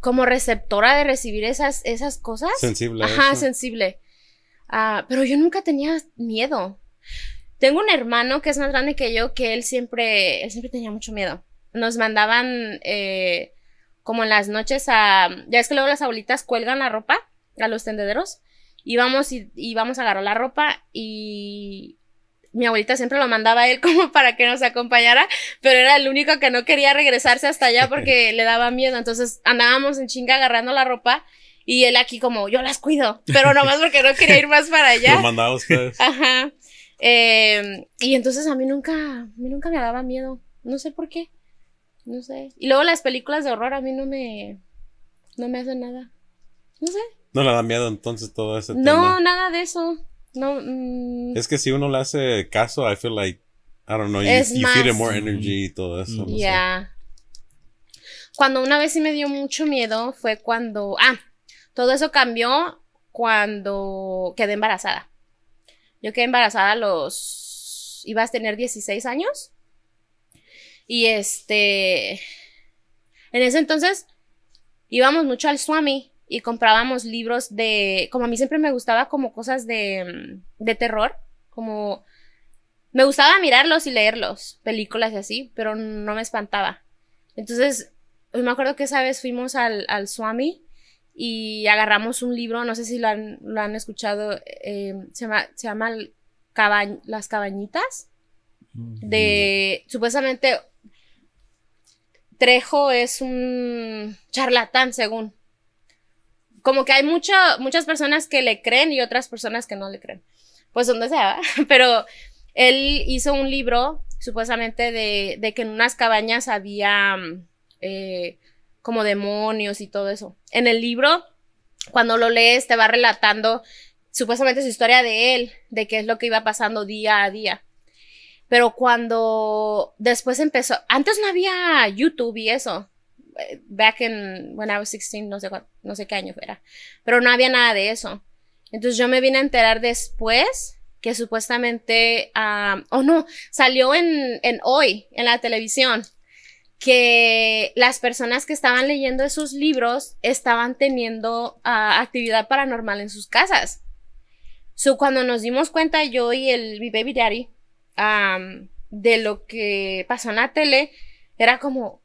A: como receptora de recibir esas, esas cosas. Sensible. Ajá, sensible. Ah, pero yo nunca tenía miedo. Tengo un hermano que es más grande que yo, que él siempre, él siempre tenía mucho miedo. Nos mandaban eh, como en las noches a... Ya es que luego las abuelitas cuelgan la ropa a los tendederos. Íbamos y, íbamos a agarrar la ropa y mi abuelita siempre lo mandaba a él *laughs* como para que nos acompañara, pero era el único que no quería regresarse hasta allá porque *laughs* le daba miedo. Entonces andábamos en chinga agarrando la ropa y él aquí como, yo las cuido, pero nomás porque no quería ir más para *laughs* allá. Lo mandaba a Ajá. Em, y entonces a mí nunca, nunca me daba miedo. No sé por qué. No sé. Y luego las películas de horror a mí no me, no me hacen nada. No sé.
C: No le da miedo entonces todo ese no, tema.
A: nada de eso. No. Mm. es
C: que si uno le hace caso, I feel like, I don't know, you, you more energy y todo eso. ya.
A: Cuando una vez sí me dio mucho miedo fue cuando, ah, todo eso cambió cuando quedé embarazada. Yo quedé embarazada a los... ibas a tener 16 años. Y este... En ese entonces íbamos mucho al Swami y comprábamos libros de... Como a mí siempre me gustaba como cosas de, mm, de terror, como... Me gustaba mirarlos y leerlos, películas y así, pero no me espantaba. Entonces, me acuerdo que esa vez fuimos al, al Swami y agarramos un libro, no sé si lo han, escuchado, eh, se llama, se Las Cabañitas,
B: de
A: supuestamente Trejo es un charlatán, según. Como que hay muchas personas que le creen y otras personas que no le creen. Pues donde sea, *laughs* pero él hizo un libro supuestamente de, que en unas cabañas había eh, como demonios y todo eso. En el libro, cuando lo lees, te va relatando supuestamente su historia de él, de qué es lo que iba pasando día a día. Pero cuando después empezó, antes no había YouTube y eso. Eh, back in when I was 16, no sé, no qué año fuera Pero no había nada de eso. Entonces yo me vine a enterar después que supuestamente, um, oh no, salió en, en hoy, en la televisión que las personas que estaban leyendo esos libros estaban teniendo ah, actividad paranormal en sus casas. So, cuando nos dimos cuenta, yo y el, mi baby daddy, de lo que pasó en la tele, era como,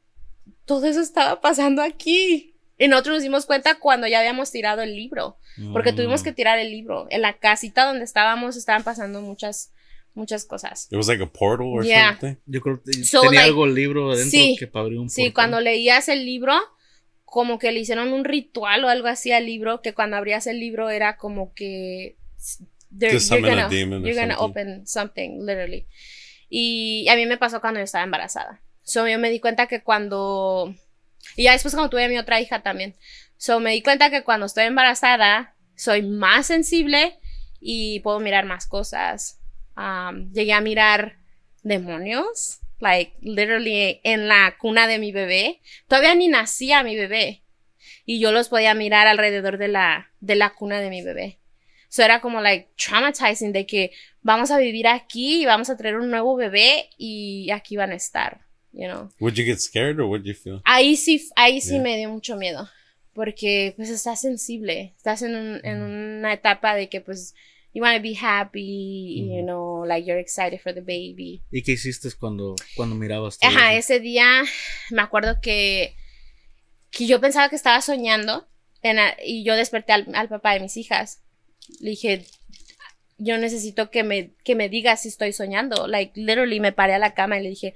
A: todo eso estaba pasando aquí. Y nosotros nos dimos cuenta cuando ya habíamos tirado el libro, porque tuvimos mm. que tirar el libro. En la casita donde estábamos estaban pasando muchas muchas cosas.
C: It was like portal or yeah. something.
B: Yo creo que tenía algo el libro adentro sí, que abrió un portal. Sí, cuando
A: leías el libro, como que le hicieron un ritual o algo así al libro, que cuando abrías el libro era como que you're gonna, you're gonna open something, literally. Y a mí me pasó cuando yo estaba embarazada. So yo me di cuenta que cuando y ya después cuando tuve a mi otra hija también. So me di cuenta que cuando estoy embarazada soy más sensible y puedo mirar más cosas Um, llegué a mirar demonios, like literally en la cuna de mi bebé. Todavía ni nacía mi bebé. Y yo los podía mirar alrededor de la, de la cuna de mi bebé. Eso era como like traumatizing de que vamos a vivir aquí y vamos a traer un nuevo bebé y aquí van a estar, you know.
C: Would you get scared or
A: Ahí sí, ahí sí me dio mucho miedo porque pues estás sensible, estás en, en mm. una etapa de que pues you want to be happy, you know, like you're excited for the baby.
B: ¿Y qué hiciste cuando, cuando mirabas?
A: Ajá, ese día me acuerdo que, que yo pensaba que estaba soñando y yo desperté al, papá de mis hijas. Le dije, yo necesito que me, que me digas si estoy soñando. Like, literally me paré a la cama y le dije,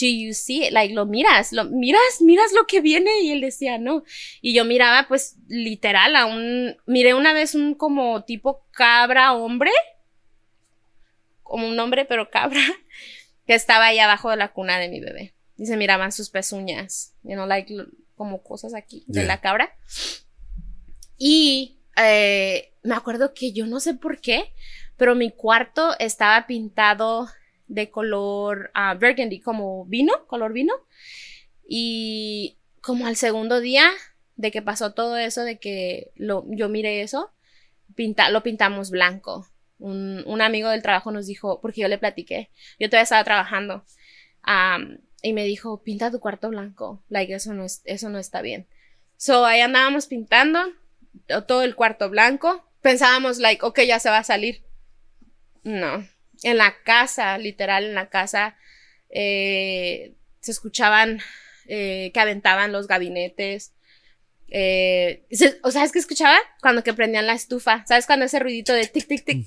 A: do you Like, lo miras, lo miras, miras lo que viene. Y él decía, no. Y yo miraba, pues, literal, a un, miré una vez un como tipo cabra hombre, como un hombre, pero cabra, *laughs* que estaba ahí abajo de la cuna de mi bebé. Y se miraban sus pezuñas, you know, like, como cosas aquí de la cabra. Y eh, me acuerdo que yo no sé por qué, pero mi cuarto estaba pintado de color ah, burgundy, como vino, color vino. Y como al segundo día de que pasó todo eso, de que lo, yo miré eso, lo pintamos blanco. Un, amigo del trabajo nos dijo, porque yo le platiqué, yo todavía estaba trabajando, y me dijo, pinta tu cuarto blanco, like eso no, es, eso no está bien. So ahí andábamos pintando todo el cuarto blanco, pensábamos, like, ok, ya se va a salir. No, en la casa, literal, en la casa, eh, se escuchaban eh, que aventaban los gabinetes. Eh, o sabes escuchaba cuando que prendían la estufa, ¿sabes? Cuando ese ruidito de tic, tic, tic.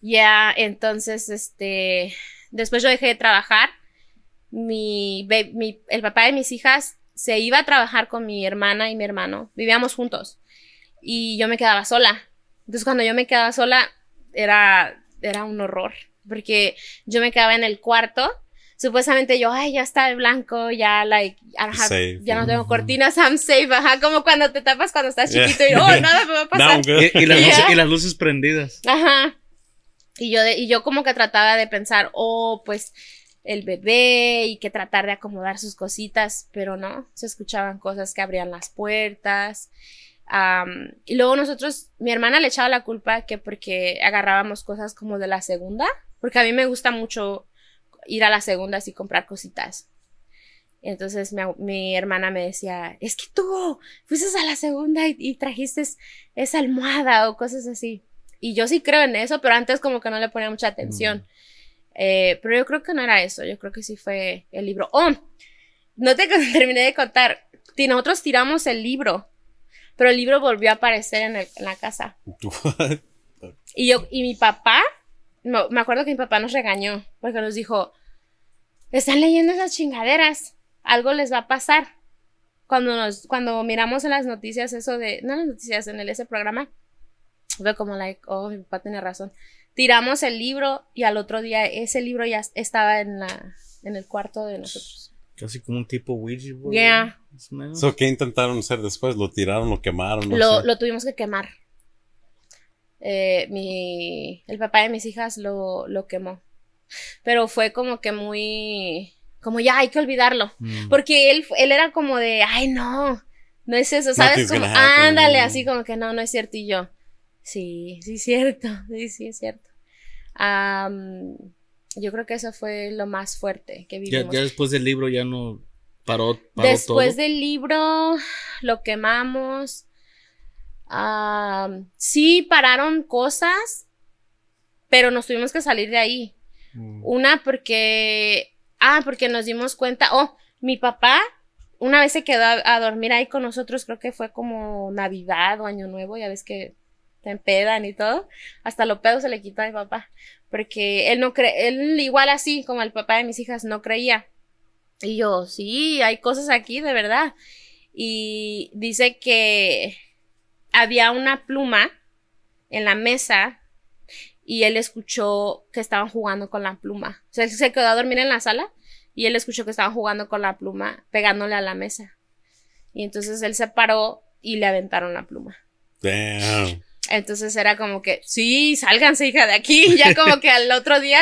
A: Ya, entonces, este, después yo dejé de trabajar. Mi, mi, el papá de mis hijas se iba a trabajar con mi hermana y mi hermano, vivíamos juntos y yo me quedaba sola. Entonces cuando yo me quedaba sola era era un horror, porque yo me quedaba en el cuarto. Supuestamente yo, ay, ya está de blanco, ya, like, ya no tengo cortinas, I'm safe, ajá, como cuando te tapas cuando estás chiquito y, oh, nada me va a pasar. *laughs* y, las
B: luces, prendidas.
A: Ajá. Y yo, y yo como que trataba de pensar, oh, pues el bebé y que tratar de acomodar sus cositas, pero no, se escuchaban cosas que abrían las puertas y luego nosotros, mi hermana le echaba la culpa que porque agarrábamos cosas como de la segunda, porque a mí me gusta mucho ir a la segunda y comprar cositas. Entonces mi, hermana me decía, es que tú fuiste a la segunda y, trajiste esa almohada o cosas así. Y yo sí creo en eso, pero antes como que no le ponía mucha atención. Mm. Eh, pero yo creo que no era eso, yo creo que sí fue el libro. Oh, no te *laughs* terminé de contar. Nosotros tiramos el libro pero el libro volvió a aparecer en, la casa. *laughs* y yo, y mi papá, me acuerdo que mi papá nos regañó porque nos dijo, están leyendo esas chingaderas, algo les va a pasar. Cuando, nos, cuando miramos en las noticias eso de, no en las noticias, en el, ese programa, fue como like, oh, mi papá tiene razón. Tiramos el libro y al otro día ese libro ya estaba en la en el cuarto de nosotros.
B: Casi como un tipo Ouija board. Yeah.
C: ¿Qué intentaron hacer después? ¿Lo tiraron, lo quemaron? lo,
A: tuvimos que quemar. Eh, el papá de mis hijas lo, quemó. Pero fue como que muy... Como ya hay que olvidarlo. Mm. Porque él, él era como de, ay no, no es eso, ¿sabes? ándale, así como que no, no es cierto. Y yo, sí, sí es cierto, *laughs* sí, sí es cierto. Yo creo que eso fue lo más fuerte que vivimos. Ya, después
B: del libro ya no paró, paró Después
A: del libro lo quemamos. Ah, sí pararon cosas, pero nos tuvimos que salir de ahí. Mm. Una porque, ah, porque nos dimos cuenta, oh, mi papá una vez se quedó a, dormir ahí con nosotros, creo que fue como Navidad o Año Nuevo, ya ves que te empedan y todo. Hasta lo pedo se le quita a mi papá porque él no cree, igual así como el papá de mis hijas no creía. Y yo, sí, hay cosas aquí de verdad. Y dice que había una pluma en la mesa y él escuchó que estaban jugando con la pluma. O sea, se quedó a dormir en la sala y él escuchó que estaban jugando con la pluma, pegándole a la mesa. Y entonces él se paró y le aventaron la pluma.
B: Damn.
A: Entonces era como que, sí, sálganse, hija, de aquí. *laughs* Ya como que al otro día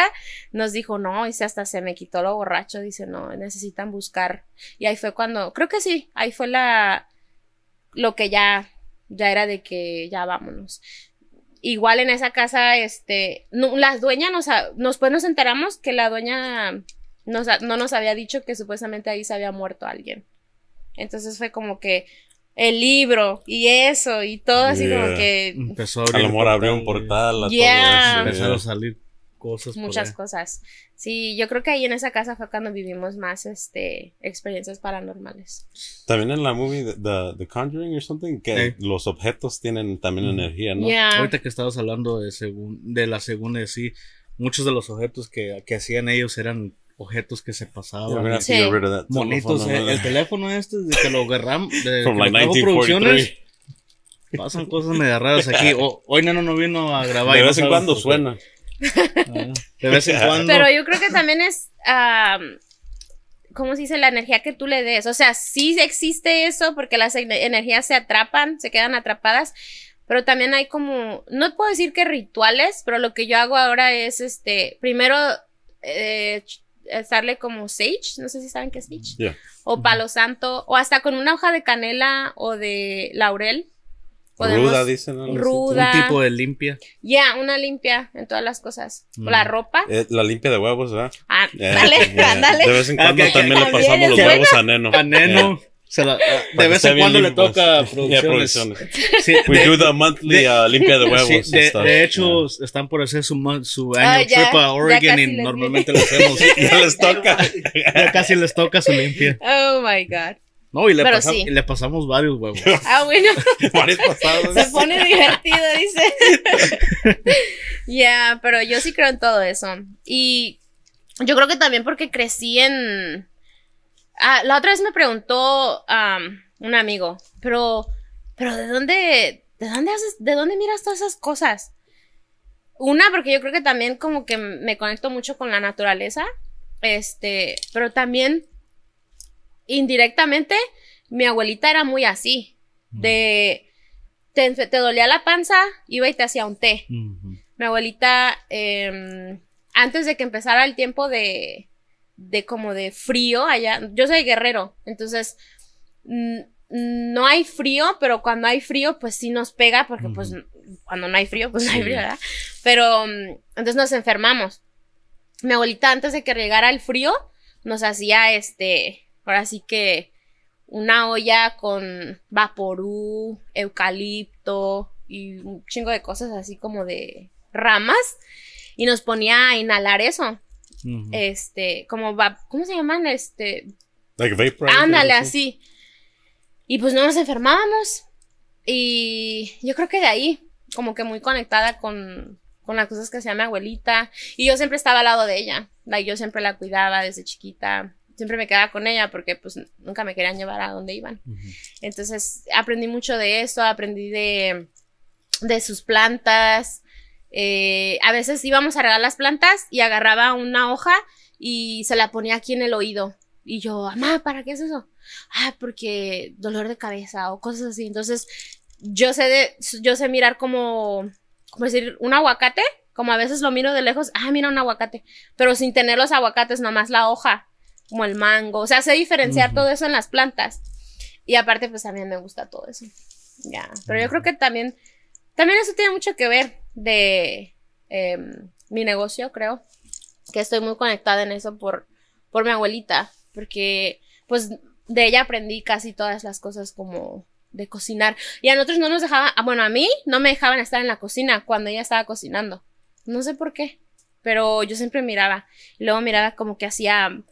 A: nos dijo, no, y hasta se me quitó lo borracho. Dice, no, necesitan buscar. Y ahí fue cuando, creo que sí, ahí fue la, lo que ya, ya era de que ya vámonos. Igual en esa casa, este, no, las dueñas nos, nos, pues nos enteramos que la dueña no nos había dicho que supuestamente ahí se había muerto alguien. Entonces fue como que, el libro y eso y todo así como que
C: empezó a, abrir abrió un portal a empezaron a salir cosas muchas
A: cosas sí yo creo que ahí en esa casa fue cuando vivimos más este experiencias paranormales
C: también en la movie The, the, Conjuring o something que los objetos tienen también energía no
A: ahorita
B: que estabas hablando de según de la segunda sí muchos de los objetos que, que hacían ellos eran objetos que se pasaban. Sí. verdad, El, el, teléfono este, de que lo agarramos, de *laughs* Pasan cosas medio raras aquí. hoy Nano no vino a grabar. De vez en cuando suena. *laughs* De vez en cuando. Pero
A: yo creo que también es. ¿Cómo se dice? La energía que tú le des. O sea, sí existe eso porque las energías se atrapan, se quedan atrapadas. Pero también hay como. No puedo decir que rituales, pero lo que yo hago ahora es este. Primero. Eh, estarle eh, como sage, no sé si saben qué es sage, o palo santo, o hasta con una hoja de canela o de laurel. ruda, dicen. ¿no? Un tipo de limpia. Ya, una limpia en todas las cosas. Mm. La ropa. Eh,
C: la limpia de huevos, ¿verdad? Ah, eh, dale, *laughs* dale. De vez en ah, cuando también, le pasamos los huevos a Neno. A
A: Neno. Eh,
B: de vez en cuando le toca *laughs* producciones. sí, We do the monthly de, limpia de *laughs* huevos. de, hecho, están por hacer su, su annual trip a Oregon y normalmente lo hacemos. *laughs* ya les toca. ya casi les toca su limpia.
A: Oh my God.
B: No, y le, pasamos varios huevos.
A: Ah, bueno. varios pasados. Se pone divertido, dice. Ya, pero yo sí creo en todo eso. Y yo creo que también porque crecí en Ah, la otra vez me preguntó un amigo, pero, pero ¿de dónde, de dónde haces, de dónde miras todas esas cosas? Una, porque yo creo que también como que me conecto mucho con la naturaleza, este, pero también indirectamente mi abuelita era muy así, mm. de te, dolía la panza, iba y te hacía un té. Mi abuelita, em, antes de que empezara el tiempo de, de como de frío allá. Yo soy guerrero, entonces no hay frío, pero cuando hay frío, pues sí nos pega, porque pues cuando no hay frío, pues no hay frío, ¿verdad? Pero mm, entonces nos enfermamos. Mi abuelita antes de que llegara el frío, nos hacía este, ahora sí que una olla con vaporú, eucalipto y un chingo de cosas así como de ramas y nos ponía a inhalar eso. Este, como va, ¿cómo se llaman? Este. Ándale, así. Y pues no nos enfermábamos. Y yo creo que de ahí, como que muy conectada con, con las cosas que hacía mi abuelita. Y yo siempre estaba al lado de ella. yo siempre la cuidaba desde chiquita. Siempre me quedaba con ella porque pues nunca me querían llevar a donde iban. Entonces aprendí mucho de eso, aprendí de, de sus plantas, eh, a veces íbamos a regar las plantas y agarraba una hoja y se la ponía aquí en el oído. Y yo, mamá, ¿para qué es eso? Ah, porque dolor de cabeza o cosas así. Entonces, yo sé, de, yo sé mirar como, como decir, un aguacate, como a veces lo miro de lejos, ah, mira un aguacate, pero sin tener los aguacates, nomás la hoja, como el mango. O sea, sé diferenciar todo eso en las plantas. Y aparte, pues también me gusta todo eso. Ya, pero yo creo que también, también eso tiene mucho que ver de em, mi negocio, creo, que estoy muy conectada en eso por, por mi abuelita, porque pues de ella aprendí casi todas las cosas como de cocinar. Y a nosotros no nos dejaban, ah, bueno, a mí no me dejaban estar en la cocina cuando ella estaba cocinando. No sé por qué, pero yo siempre miraba. luego miraba como que hacía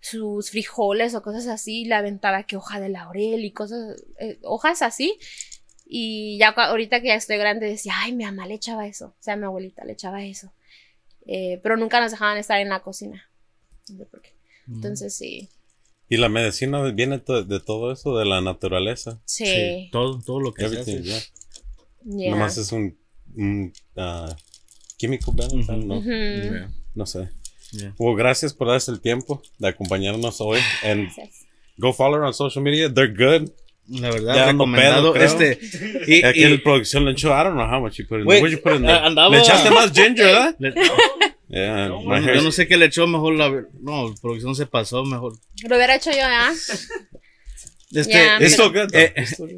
A: sus frijoles o cosas así, y la aventaba que hoja de laurel y cosas, eh, hojas así. Y ya ahorita que ya estoy grande decía, ay, mi mamá le echaba eso, o sea, mi abuelita le echaba eso. Eh, pero nunca nos dejaban estar en la cocina. Mm. Entonces sí.
C: Y la medicina viene de todo eso, de la naturaleza. Sí. Todo, todo lo que es Nomás es un, ah, químico, ¿verdad? no, sé. o gracias por darse el tiempo de acompañarnos hoy. And Go follow on social media. They're good. La verdad, recomendado. este. Y, Aquí en en producción le echó, I don't know how much you put in Le echaste más ginger, eh,
B: ¿verdad? *laughs* yo no sé qué le echó, mejor la. No, producción se pasó, mejor.
A: Lo hubiera hecho yo, ¿ah? Este, esto, eh,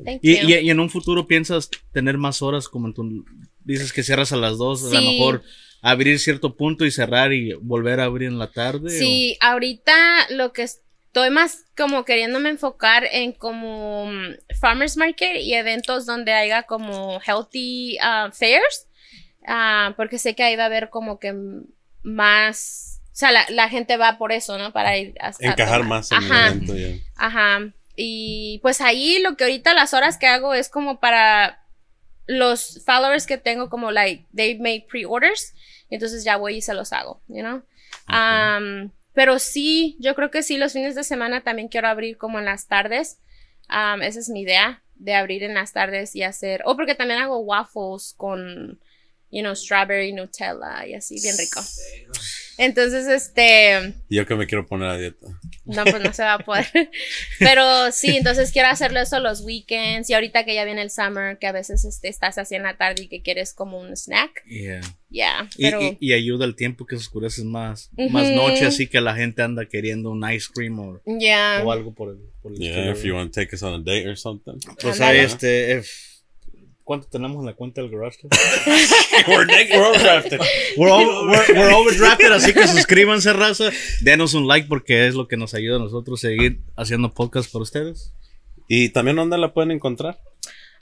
A: eh, y,
B: en un futuro piensas tener más horas, como tú dices que cierras a las dos. a lo mejor abrir cierto punto y cerrar y volver a abrir en la tarde. Sí,
A: ahorita lo que Estoy más como queriéndome enfocar en como mm, farmers market y eventos donde haya como healthy uh, fairs, ah, porque sé que ahí va a haber como que más, o sea, la, gente va por eso, ¿no? Para ir a, encajar más en el evento ya. Ajá. Y pues ahí lo que ahorita las horas que hago es como para los followers que tengo como like they made pre-orders, entonces ya voy y se los hago, you pero sí, yo creo que sí, los fines de semana también quiero abrir como en las tardes. esa es mi idea, de abrir en las tardes y hacer. O porque también hago waffles con, you know, strawberry Nutella y así, bien rico. Entonces, este...
C: Yo que me quiero poner a dieta.
A: No, pues no se va a poder. *laughs* Pero sí, entonces quiero hacerlo eso los weekends y ahorita que ya viene el summer, que a veces este, estás así en la tarde y que quieres como un snack.
B: Yeah. Yeah, y, ayuda el tiempo que se oscurece más, más noche, así que la gente anda queriendo un ice cream or, o algo por el, por yeah, if you want to take us on a date or something. Pues hay este, ¿Cuánto tenemos en la cuenta del garage. *laughs* we're, overdrafted. We're, así que *laughs* suscríbanse, raza. Denos un like porque es lo que nos ayuda a nosotros seguir haciendo podcast para ustedes. ¿Y también dónde la pueden encontrar?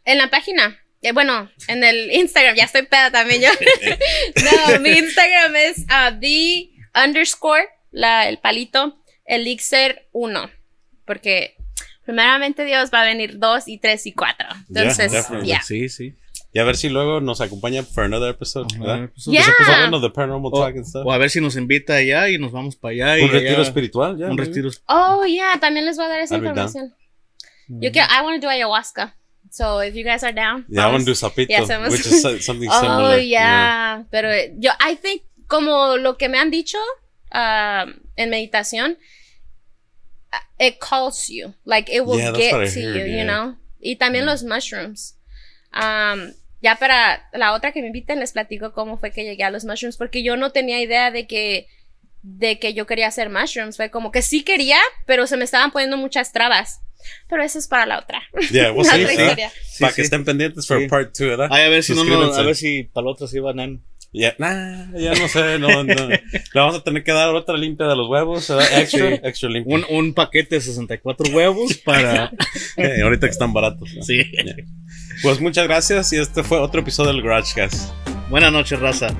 A: En la página. Eh, bueno, en el Instagram. Ya estoy peda también yo. *laughs* no, mi Instagram es uh, the underscore, el palito, elixir1. Porque primeramente Dios va a venir dos y tres y cuatro. Entonces, ya.
B: Sí, sí. Y a ver si luego nos acompaña para otro episodio, ¿verdad? Pues, o, a ver si nos invita allá y nos vamos para allá. Un retiro espiritual, Un retiro.
A: Oh, yeah, también les voy a dar esa información. Yo quiero, I want to do ayahuasca. So if you guys are down. Yeah, I want
C: to do sapito, which is *laughs* something similar. Oh,
A: yeah. Pero yo, I think, como lo que me han dicho ah, en meditación, it calls you, like it will get to you, you know. Y también los mushrooms. Um, ya para la otra que me inviten les platico cómo fue que llegué a los mushrooms porque yo no tenía idea de que de que yo quería hacer mushrooms. Fue como que sí quería, pero se me estaban poniendo muchas trabas. Pero eso es para la otra. *laughs* Yeah, we'll *laughs* sí,
C: para que estén pendientes para part 2, ¿verdad? a ver si no, a ver
B: si para la otra sí van a ya, ya no sé, no, no. *laughs* Le vamos a tener que dar otra limpia de los huevos, extra, extra limpia. Un, un, paquete de 64 huevos para... *laughs* Eh, ahorita que
C: están baratos. Sí. Pues muchas gracias y este fue otro episodio del Garage Cast. Buenas noches, raza.